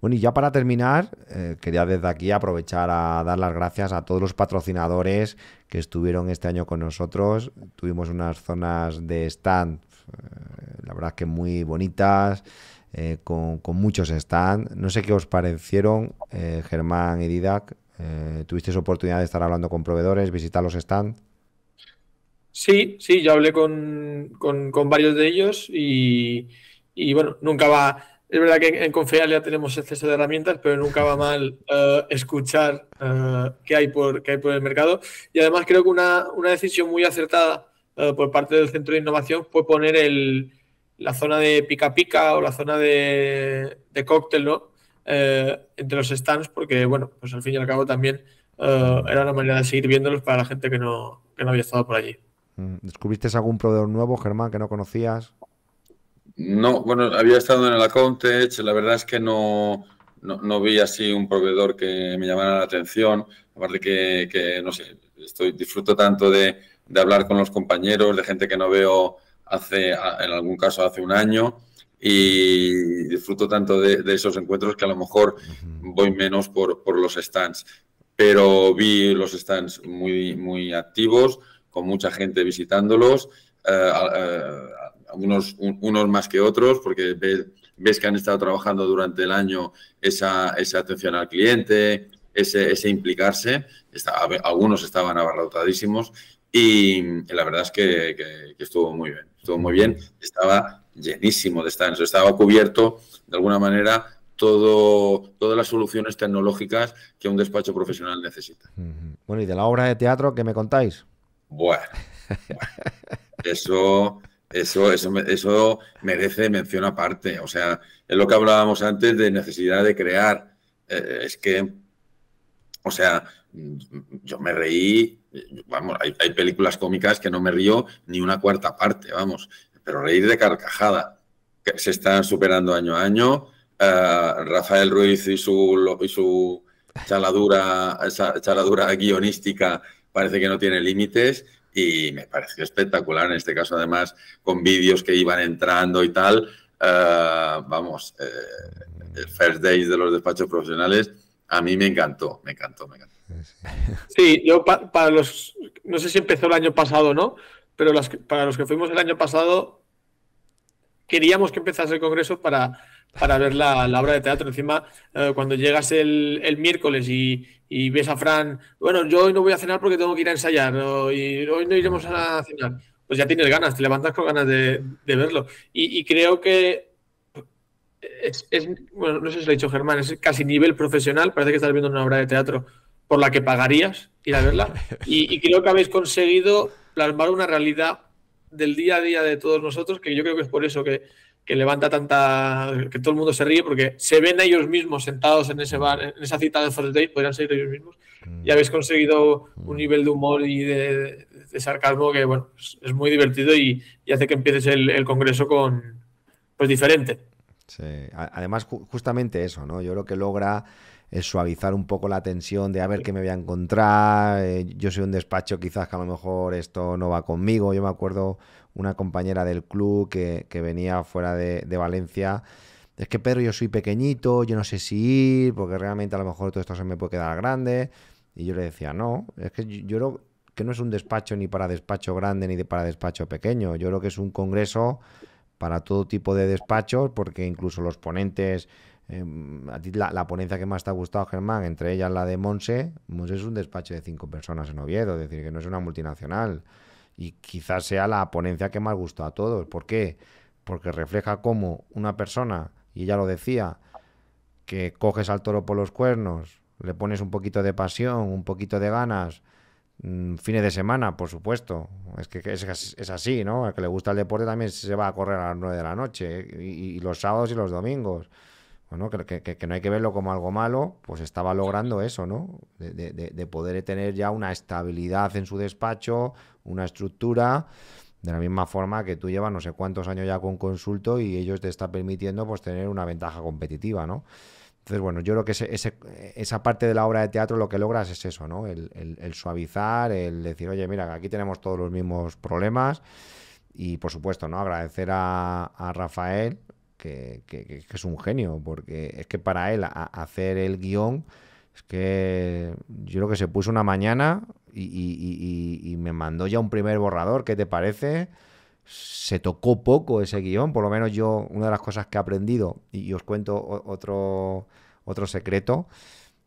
Bueno, y ya para terminar, eh, quería desde aquí aprovechar a dar las gracias a todos los patrocinadores que estuvieron este año con nosotros. Tuvimos unas zonas de stand, eh, la verdad que muy bonitas. Eh, con, muchos stand. No sé qué os parecieron, Germán y Didac. ¿Tuvisteis oportunidad de estar hablando con proveedores, visitar los stand? Sí, sí, yo hablé con, varios de ellos y, y, bueno, nunca va es verdad que en, Confial ya tenemos exceso de herramientas, pero nunca va mal eh, escuchar eh, qué, hay por, hay por el mercado. Y además creo que una, decisión muy acertada eh, por parte del Centro de Innovación fue poner la zona de pica pica o la zona de, cóctel entre los stands, porque bueno, pues al fin y al cabo también era una manera de seguir viéndolos para la gente que no, que no había estado por allí. Mm, ¿Descubriste algún proveedor nuevo, Germán, que no conocías? No, bueno, había estado en el Accountech, la verdad es que no, vi así un proveedor que me llamara la atención, aparte que, no sé, estoy, disfruto tanto de, hablar con los compañeros, de gente que no veo hace, en algún caso hace un año, y disfruto tanto de, esos encuentros que a lo mejor voy menos por, los stands, pero vi los stands muy, muy activos, con mucha gente visitándolos. Eh, eh, unos, unos más que otros, porque ves, que han estado trabajando durante el año esa, atención al cliente, ese, ese implicarse. algunos estaban abarrotadísimos y la verdad es que, estuvo muy bien. Estuvo muy bien. Estaba llenísimo de stands, estaba cubierto de alguna manera. Todo, todas las soluciones tecnológicas que un despacho profesional necesita. Bueno, ¿y de la obra de teatro ¿qué me contáis? bueno, eso eso, eso, eso merece mención aparte. O sea, es lo que hablábamos antes de necesidad de crear. Eh, es que, o sea, mm, yo me reí, vamos, hay, películas cómicas que no me río ni una cuarta parte, vamos, pero reír de carcajada, que se están superando año a año. Eh, Rafael Ruiz y su, y su chaladura, chaladura guionística parece que no tiene límites y me pareció espectacular, en este caso además con vídeos que iban entrando y tal. Eh, vamos, eh, el First Days de los despachos profesionales, a mí me encantó, me encantó, me encantó. Sí, yo para los, no sé si empezó el año pasado no, pero para los que fuimos el año pasado, queríamos que empezase el Congreso para para ver la, obra de teatro. Encima, eh, cuando llegas el, miércoles y, ves a Fran, bueno, yo hoy no voy a cenar porque tengo que ir a ensayar, y hoy no iremos a cenar, pues ya tienes ganas, te levantas con ganas de, verlo. Y, creo que es, bueno, no sé si lo ha dicho Germán, es casi nivel profesional, parece que estás viendo una obra de teatro por la que pagarías ir a verla. Y, y creo que habéis conseguido plasmar una realidad del día a día de todos nosotros, que yo creo que es por eso que que levanta tanta. que todo el mundo se ríe porque se ven ellos mismos sentados en ese bar, en esa cita de First Date, podrían ser ellos mismos, mm. y habéis conseguido mm. un nivel de humor y de, sarcasmo que, bueno, es, muy divertido y, y hace que empieces el, congreso con. pues diferente. Sí, además, justamente eso, ¿no? Yo creo que logra es suavizar un poco la tensión de a ver qué me voy a encontrar. Eh, yo soy un despacho, quizás que a lo mejor esto no va conmigo. Yo me acuerdo una compañera del club que, venía fuera de, Valencia. Es que Pedro, yo soy pequeñito, yo no sé si ir, porque realmente a lo mejor todo esto se me puede quedar grande. Y yo le decía, no, es que yo, creo que no es un despacho ni para despacho grande ni para despacho pequeño. Yo creo que es un congreso para todo tipo de despachos, porque incluso los ponentes em, la, la, ponencia que más te ha gustado, Germán, entre ellas la de Monse, Monse es un despacho de cinco personas en Oviedo, es decir, que no es una multinacional y quizás sea la ponencia que más gustó a todos. ¿Por qué? Porque refleja cómo una persona, y ya lo decía, que coges al toro por los cuernos, le pones un poquito de pasión, un poquito de ganas, mm, fines de semana, por supuesto. Es que es, así, ¿no? El que le gusta el deporte también se va a correr a las nueve de la noche, y los sábados y los domingos bueno, que, no hay que verlo como algo malo, pues estaba logrando eso, ¿no? De, poder tener ya una estabilidad en su despacho, una estructura, de la misma forma que tú llevas no sé cuántos años ya con consulto y ellos te está permitiendo pues tener una ventaja competitiva, ¿no? Entonces, bueno, yo creo que ese, esa parte de la obra de teatro lo que logras es eso, ¿no? El, suavizar, el decir, oye, mira, aquí tenemos todos los mismos problemas. Y por supuesto, ¿no? Agradecer a Rafael, que, es un genio, porque es que para él hacer el guión, es que yo creo que se puso una mañana y, me mandó ya un primer borrador, ¿qué te parece? Se tocó poco ese guión, por lo menos yo, una de las cosas que he aprendido, y os cuento otro, otro secreto,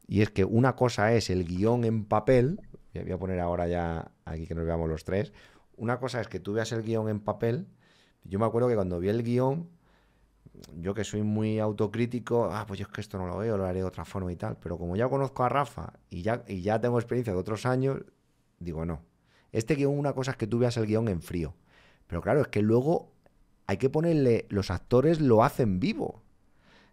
y es que una cosa es el guión en papel, voy a poner ahora ya aquí que nos veamos los tres, una cosa es que tú veas el guión en papel, yo me acuerdo que cuando vi el guión yo que soy muy autocrítico, ah, pues yo es que esto no lo veo, lo haré de otra forma y tal. Pero como ya conozco a Rafa y ya, y ya tengo experiencia de otros años, digo, no. Este guión, una cosa es que tú veas el guión en frío. Pero claro, es que luego hay que ponerle, los actores lo hacen vivo.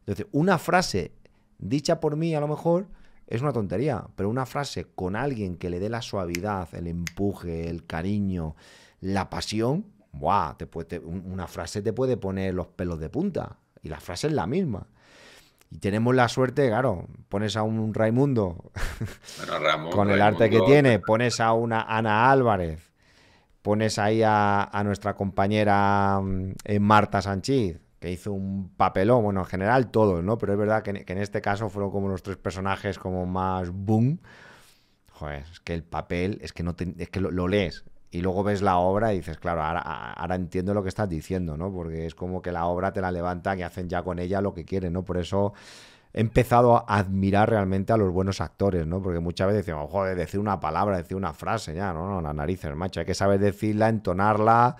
Entonces, una frase dicha por mí a lo mejor es una tontería, pero una frase con alguien que le dé la suavidad, el empuje, el cariño, la pasión, ¡buah! Te puede, una frase te puede poner los pelos de punta. Y la frase es la misma. Y tenemos la suerte, claro, pones a un Raimundo con el arte que tiene, pones a una Ana Álvarez, pones ahí a, a nuestra compañera mm, eh, Marta Sanchiz, que hizo un papelón, bueno, en general todos, ¿no? Pero es verdad que, en este caso fueron como los tres personajes como más boom. Joder, es que el papel, es que no lo lees, y luego ves la obra y dices, claro, ahora, entiendo lo que estás diciendo, ¿no? Porque es como que la obra te la levantan y hacen ya con ella lo que quieren, ¿no? Por eso he empezado a admirar realmente a los buenos actores, ¿no? Porque muchas veces decimos, joder, decir una palabra, decir una frase, ya, ¿no? no nariz es macho, hay que saber decirla, entonarla,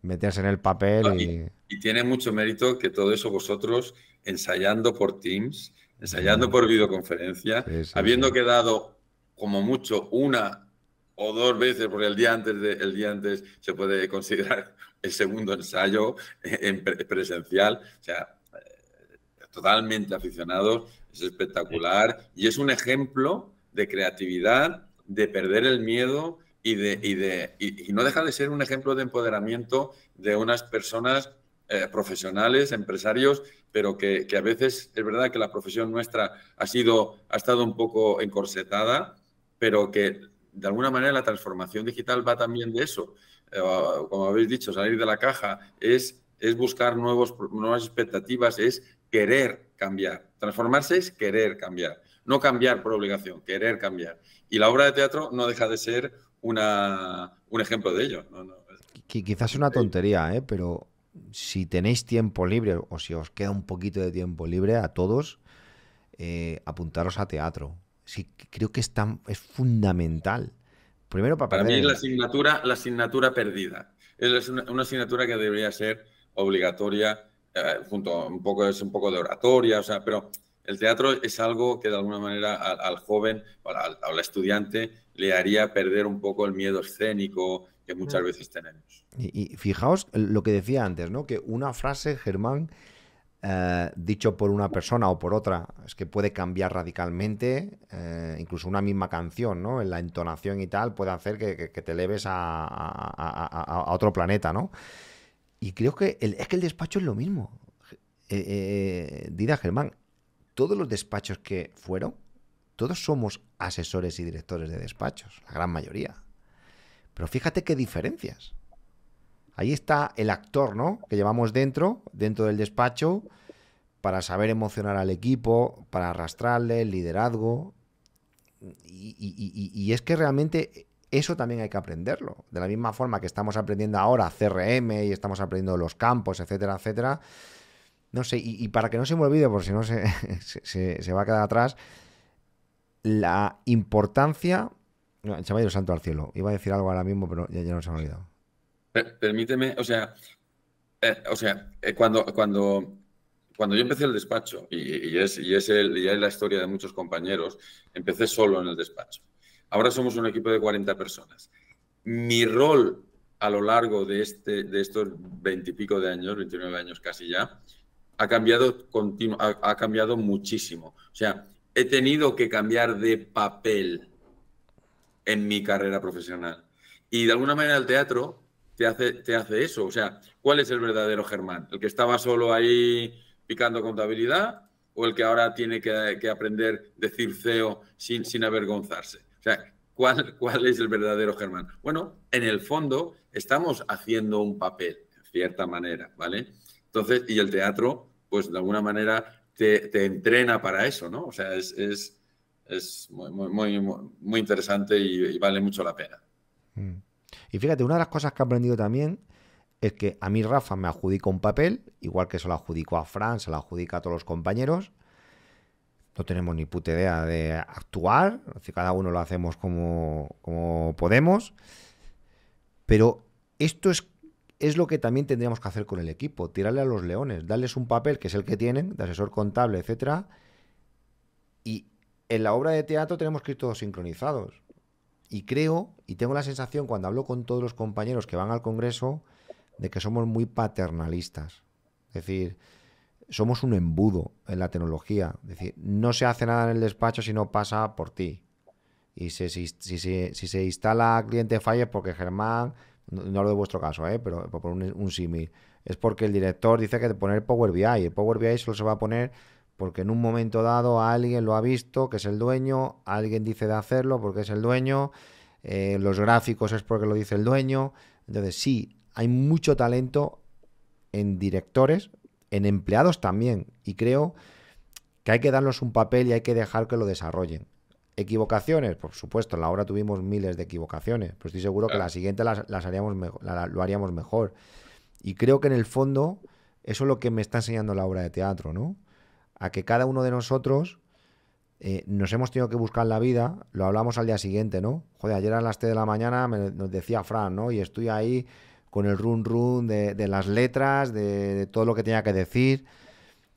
meterse en el papel y... y... tiene mucho mérito que todo eso vosotros, ensayando por Teams, ensayando por videoconferencia, habiendo quedado como mucho una o dos veces, porque el día antes, día antes se puede considerar el segundo ensayo presencial. O sea, eh, totalmente aficionados, es espectacular y es un ejemplo de creatividad, de perder el miedo y, de, y, de, no deja de ser un ejemplo de empoderamiento de unas personas eh, profesionales, empresarios, pero que, a veces es verdad que la profesión nuestra ha, sido, ha estado un poco encorsetada, pero que de alguna manera la transformación digital va también de eso. Eh, como habéis dicho, salir de la caja es, es buscar nuevos, nuevas expectativas, es querer cambiar. Transformarse es querer cambiar. No cambiar por obligación, querer cambiar. Y la obra de teatro no deja de ser una, un ejemplo de ello. quizás es quizás una tontería, ¿eh? pero si tenéis tiempo libre o si os queda un poquito de tiempo libre a todos, eh, apuntaros a teatro. Sí, creo que es, es fundamental. Primero para, mí es la asignatura, la asignatura perdida. Es una, asignatura que debería ser obligatoria, eh, junto un poco, es un poco de oratoria, o sea, pero el teatro es algo que de alguna manera al, joven, al, al estudiante, le haría perder un poco el miedo escénico, que muchas mm. veces tenemos. Y, y, fijaos lo que decía antes, ¿no? Que una frase, Germán, eh, dicho por una persona o por otra, es que puede cambiar radicalmente, eh, incluso una misma canción, ¿no? En la entonación y tal, puede hacer que, te leves a, otro planeta, ¿no? Y creo que el, es que el despacho es lo mismo. Eh, Dida Germán, todos los despachos que fueron, todos somos asesores y directores de despachos, la gran mayoría. Pero fíjate qué diferencias. Ahí está el actor, ¿no? Que llevamos dentro, dentro del despacho, para saber emocionar al equipo, para arrastrarle, el liderazgo. Y, es que realmente eso también hay que aprenderlo. De la misma forma que estamos aprendiendo ahora CRM y estamos aprendiendo los campos, etcétera, etcétera. No sé, y, para que no se me olvide, por si no se, va a quedar atrás, la importancia. el chaval, santo al cielo. Iba a decir algo ahora mismo, pero ya, ya no se me ha olvidado permíteme, o sea, eh, o sea, eh, cuando, cuando, cuando yo empecé el despacho, y, y es, y es, el, y es la historia de muchos compañeros, empecé solo en el despacho. Ahora somos un equipo de 40 personas. Mi rol a lo largo de, este, de estos 20 y pico de años, 29 años casi ya, ha cambiado, ha cambiado muchísimo. O sea, he tenido que cambiar de papel en mi carrera profesional. Y de alguna manera el teatro te hace, te hace eso. O sea, ¿cuál es el verdadero Germán? ¿El que estaba solo ahí picando contabilidad o el que ahora tiene que, que aprender decir CEO sin, sin avergonzarse? O sea, ¿cuál, ¿cuál es el verdadero Germán? Bueno, en el fondo estamos haciendo un papel, en cierta manera, ¿vale? Entonces, y el teatro, pues de alguna manera te, entrena para eso, ¿no? O sea, es, es, muy, muy, interesante y, vale mucho la pena. Mm. Y fíjate, una de las cosas que he aprendido también es que a mí Rafa me adjudica un papel, igual que se lo adjudicó a Fran, se lo adjudica a todos los compañeros. No tenemos ni puta idea de actuar, cada uno lo hacemos como, podemos. Pero esto es, es lo que también tendríamos que hacer con el equipo, tirarle a los leones, darles un papel, que es el que tienen, de asesor contable, etcétera, y en la obra de teatro tenemos que ir todos sincronizados. Y creo, y tengo la sensación cuando hablo con todos los compañeros que van al Congreso, de que somos muy paternalistas. Es decir, somos un embudo en la tecnología. Es decir, no se hace nada en el despacho si no pasa por ti. Y si, si, si, se instala cliente falla porque Germán, no, lo de vuestro caso, ¿eh? pero por un, un símil, es porque el director dice que de poner Power BI. El Power BI solo se va a poner porque en un momento dado alguien lo ha visto, que es el dueño, alguien dice de hacerlo porque es el dueño, eh, los gráficos es porque lo dice el dueño. Entonces sí, hay mucho talento en directores, en empleados también, y creo que hay que darlos un papel y hay que dejar que lo desarrollen. Equivocaciones, por supuesto, la obra tuvimos miles de equivocaciones, pero estoy seguro que la siguiente las, haríamos lo haríamos mejor. Y creo que en el fondo eso es lo que me está enseñando la obra de teatro, ¿no? a que cada uno de nosotros eh, nos hemos tenido que buscar la vida, lo hablamos al día siguiente, ¿no? Joder, ayer a las 3 de la mañana me, nos decía Fran, ¿no? Y estoy ahí con el run run de, las letras, de, todo lo que tenía que decir.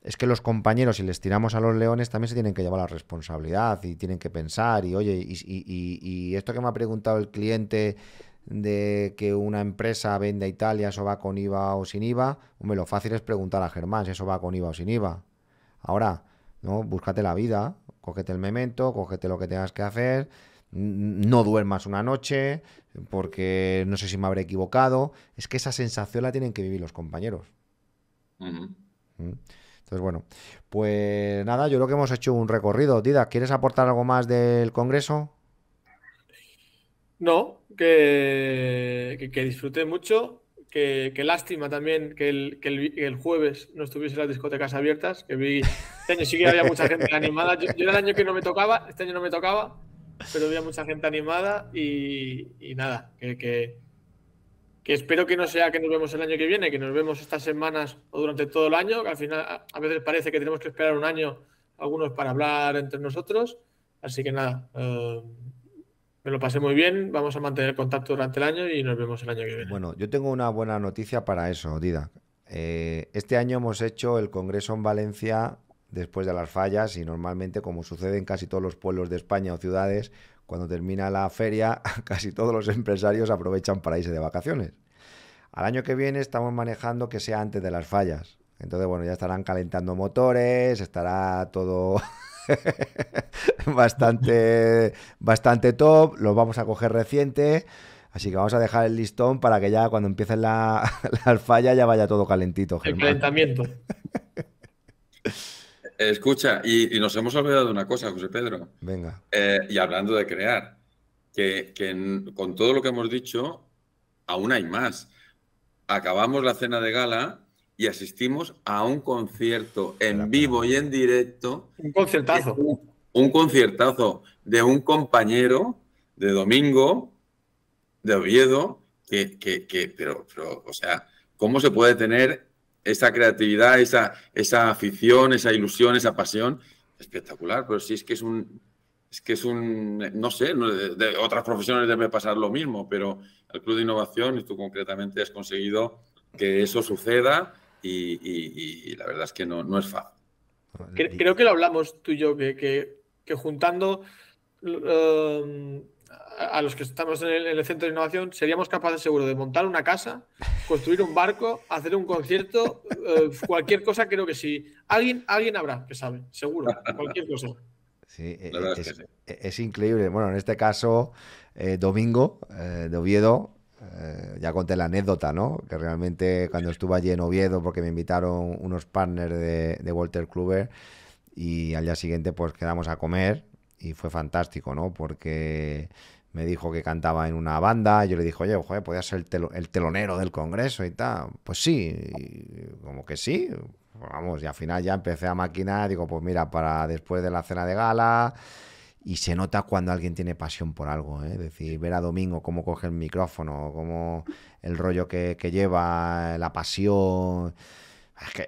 Es que los compañeros, si les tiramos a los leones, también se tienen que llevar la responsabilidad y tienen que pensar. Y oye, y, y esto que me ha preguntado el cliente de que una empresa vende a Italia, eso va con IVA o sin IVA, hombre, lo fácil es preguntar a Germán si eso va con IVA o sin IVA. Ahora, ¿no? Búscate la vida, cógete el memento, cógete lo que tengas que hacer, no duermas una noche, porque no sé si me habré equivocado. Es que esa sensación la tienen que vivir los compañeros. ¿Mm? Entonces, bueno, pues nada, yo creo que hemos hecho un recorrido. Dida, ¿quieres aportar algo más del Congreso? No, que, que, que disfrute mucho, que, lástima también que el, que el, jueves no estuviese las discotecas abiertas, que vi, este año sí que había mucha gente animada, yo, era el año que no me tocaba, este año no me tocaba, pero había mucha gente animada y, nada, que, que, espero que no sea que nos vemos el año que viene, que nos vemos estas semanas o durante todo el año, que al final a veces parece que tenemos que esperar un año algunos para hablar entre nosotros, así que nada. Eh, me lo pasé muy bien, vamos a mantener contacto durante el año y nos vemos el año que viene. Bueno, yo tengo una buena noticia para eso, Dida. Eh, este año hemos hecho el Congreso en Valencia después de las fallas y normalmente, como sucede en casi todos los pueblos de España o ciudades, cuando termina la feria, casi todos los empresarios aprovechan para irse de vacaciones. Al año que viene estamos manejando que sea antes de las fallas. Entonces, bueno, ya estarán calentando motores, estará todo bastante, bastante top, los vamos a coger reciente. Así que vamos a dejar el listón para que ya cuando empiecen la, las ya vaya todo calentito. El calentamiento. Eh, escucha, y, nos hemos olvidado de una cosa, José Pedro. Venga. Eh, y hablando de crear, que, con todo lo que hemos dicho, aún hay más. Acabamos la cena de gala y asistimos a un concierto en vivo y en directo. Un conciertazo. Un, conciertazo de un compañero de Domingo, de Oviedo, que, pero, o sea, ¿cómo se puede tener esa creatividad, esa, esa afición, esa ilusión, esa pasión? Espectacular, pero sí es que es un, que es un, no sé, de, otras profesiones debe pasar lo mismo, pero el Club de Innovación, y tú concretamente has conseguido que eso suceda y, la verdad es que no, es fácil. Creo que lo hablamos tú y yo, que, juntando um, a los que estamos en el, centro de innovación, seríamos capaces seguro de montar una casa, construir un barco, hacer un concierto, eh, cualquier cosa, creo que sí. Alguien, alguien habrá que sabe, seguro, cualquier cosa. Sí, es, increíble. Bueno, en este caso, eh, Domingo eh, de Oviedo eh, ya conté la anécdota, ¿no? Que realmente cuando estuve allí en Oviedo, porque me invitaron unos partners de, Walter Kluber, y al día siguiente pues quedamos a comer y fue fantástico, ¿no? Porque me dijo que cantaba en una banda, yo le dije, oye, joder, podías ser el, telonero del Congreso y tal. Pues sí, como que sí, pues vamos, y al final ya empecé a maquinar, digo, pues mira, para después de la cena de gala, y se nota cuando alguien tiene pasión por algo. ¿eh? Es decir, ver a Domingo cómo coge el micrófono, cómo el rollo que, lleva, la pasión. Es que,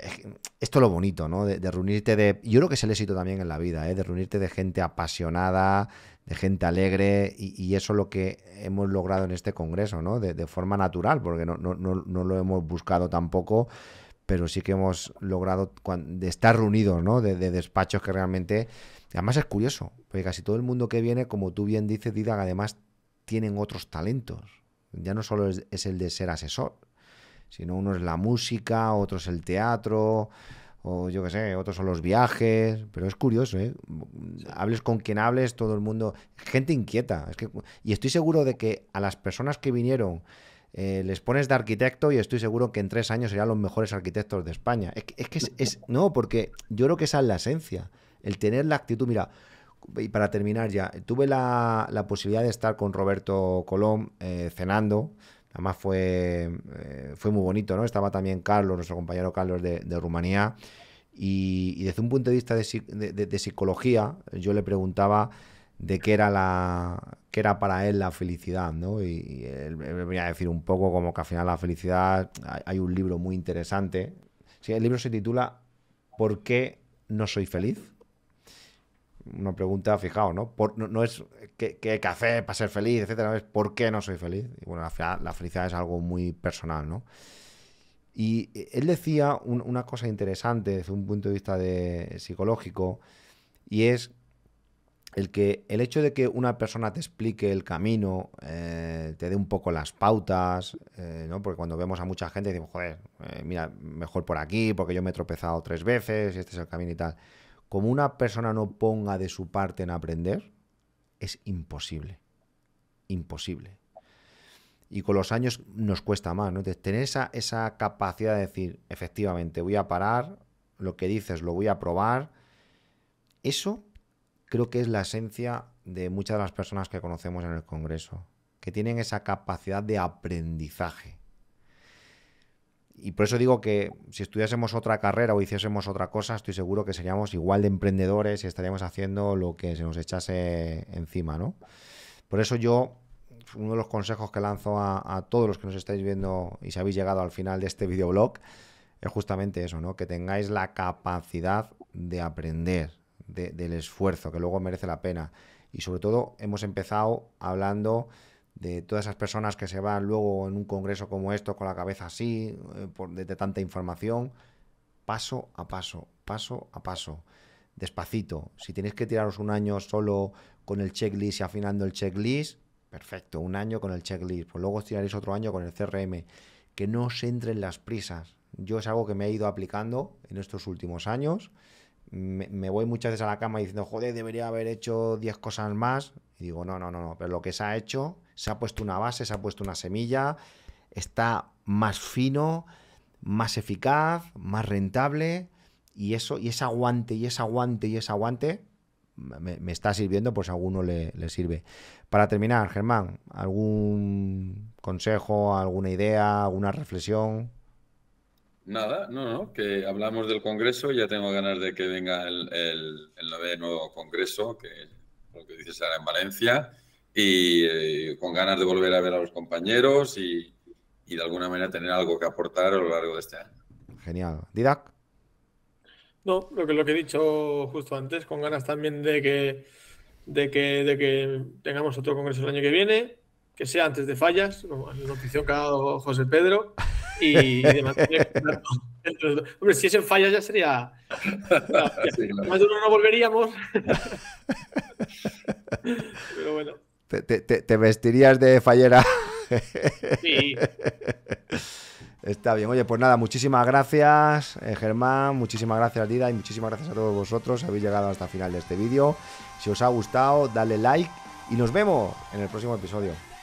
esto es lo bonito, ¿no? De, reunirte de. Yo creo que es el éxito también en la vida, ¿eh? de reunirte de gente apasionada, de gente alegre, y, eso es lo que hemos logrado en este congreso, ¿no? De, forma natural, porque no, lo hemos buscado tampoco pero sí que hemos logrado de estar reunidos, ¿no? de, despachos que realmente. Además es curioso, casi todo el mundo que viene, como tú bien dices, Didac, además tienen otros talentos. Ya no solo es, el de ser asesor, sino uno es la música, otro es el teatro, o yo qué sé, otros son los viajes, pero es curioso, ¿eh? Hables con quien hables, todo el mundo, gente inquieta, es que, y estoy seguro de que a las personas que vinieron eh, les pones de arquitecto y estoy seguro que en tres años serán los mejores arquitectos de España. Es que, es, es no, porque yo creo que esa es la esencia, el tener la actitud, mira, y para terminar ya, tuve la, posibilidad de estar con Roberto Colón eh, cenando. Además fue, eh, fue muy bonito, ¿no? Estaba también Carlos, nuestro compañero Carlos de, Rumanía. Y, desde un punto de vista de, de, psicología, yo le preguntaba de qué era, la, qué era para él la felicidad, ¿no? Y, él, me venía a decir un poco como que al final la felicidad, hay, un libro muy interesante. el libro se titula ¿Por qué no soy feliz? una pregunta, fijaos, ¿no? no, no, es qué que, hacer para ser feliz, etcétera, es por qué no soy feliz. Y bueno, la, felicidad es algo muy personal, ¿no? Y eh, él decía una cosa interesante desde un punto de vista de, eh, psicológico, y es el que el hecho de que una persona te explique el camino, eh, te dé un poco las pautas, ¿no? Porque cuando vemos a mucha gente decimos, joder, mira, mejor por aquí, porque yo me he tropezado tres veces, y este es el camino y tal como una persona no ponga de su parte en aprender, es imposible. Imposible. Y con los años nos cuesta más, ¿no? tener esa, esa capacidad de decir, efectivamente, voy a parar, lo que dices lo voy a probar. Eso creo que es la esencia de muchas de las personas que conocemos en el Congreso, que tienen esa capacidad de aprendizaje. Y por eso digo que si estudiásemos otra carrera o hiciésemos otra cosa, estoy seguro que seríamos igual de emprendedores y estaríamos haciendo lo que se nos echase encima, ¿no? Por eso yo, uno de los consejos que lanzo a, todos los que nos estáis viendo y si habéis llegado al final de este videoblog, es justamente eso, ¿no? Que tengáis la capacidad de aprender, del esfuerzo, que luego merece la pena. Y sobre todo hemos empezado hablando de todas esas personas que se van luego en un congreso como esto con la cabeza así, eh, por, de, tanta información, paso a paso, paso a paso, despacito. Si tenéis que tiraros un año solo con el checklist y afinando el checklist, perfecto, un año con el checklist, pues luego os tiraréis otro año con el CRM. Que no os entren las prisas. Yo es algo que me he ido aplicando en estos últimos años. Me, voy muchas veces a la cama diciendo, joder, debería haber hecho 10 cosas más. Y digo, no, no, no, no, pero lo que se ha hecho, se ha puesto una base, se ha puesto una semilla, está más fino, más eficaz, más rentable y eso, y ese aguante, y ese aguante, y ese aguante me, está sirviendo por si a alguno le, sirve. Para terminar, Germán, ¿algún consejo, alguna idea, alguna reflexión? Nada, no, no, que hablamos del Congreso, ya tengo ganas de que venga el, el, nuevo Congreso, que lo que dices ahora en Valencia, y eh, con ganas de volver a ver a los compañeros y, de alguna manera tener algo que aportar a lo largo de este año. Genial. Didac. No, lo que, lo que he dicho justo antes, con ganas también de que, de que, de que tengamos otro congreso el año que viene, que sea antes de fallas, como que ha José Pedro, y, de Hombre, si es en fallas ya sería... Más de uno no volveríamos. Pero bueno. Te, vestirías de fallera. Sí. Está bien. Oye, pues nada, muchísimas gracias, eh, Germán. Muchísimas gracias, Dida. Y muchísimas gracias a todos vosotros. Habéis llegado hasta el final de este vídeo. Si os ha gustado, dale like. Y nos vemos en el próximo episodio.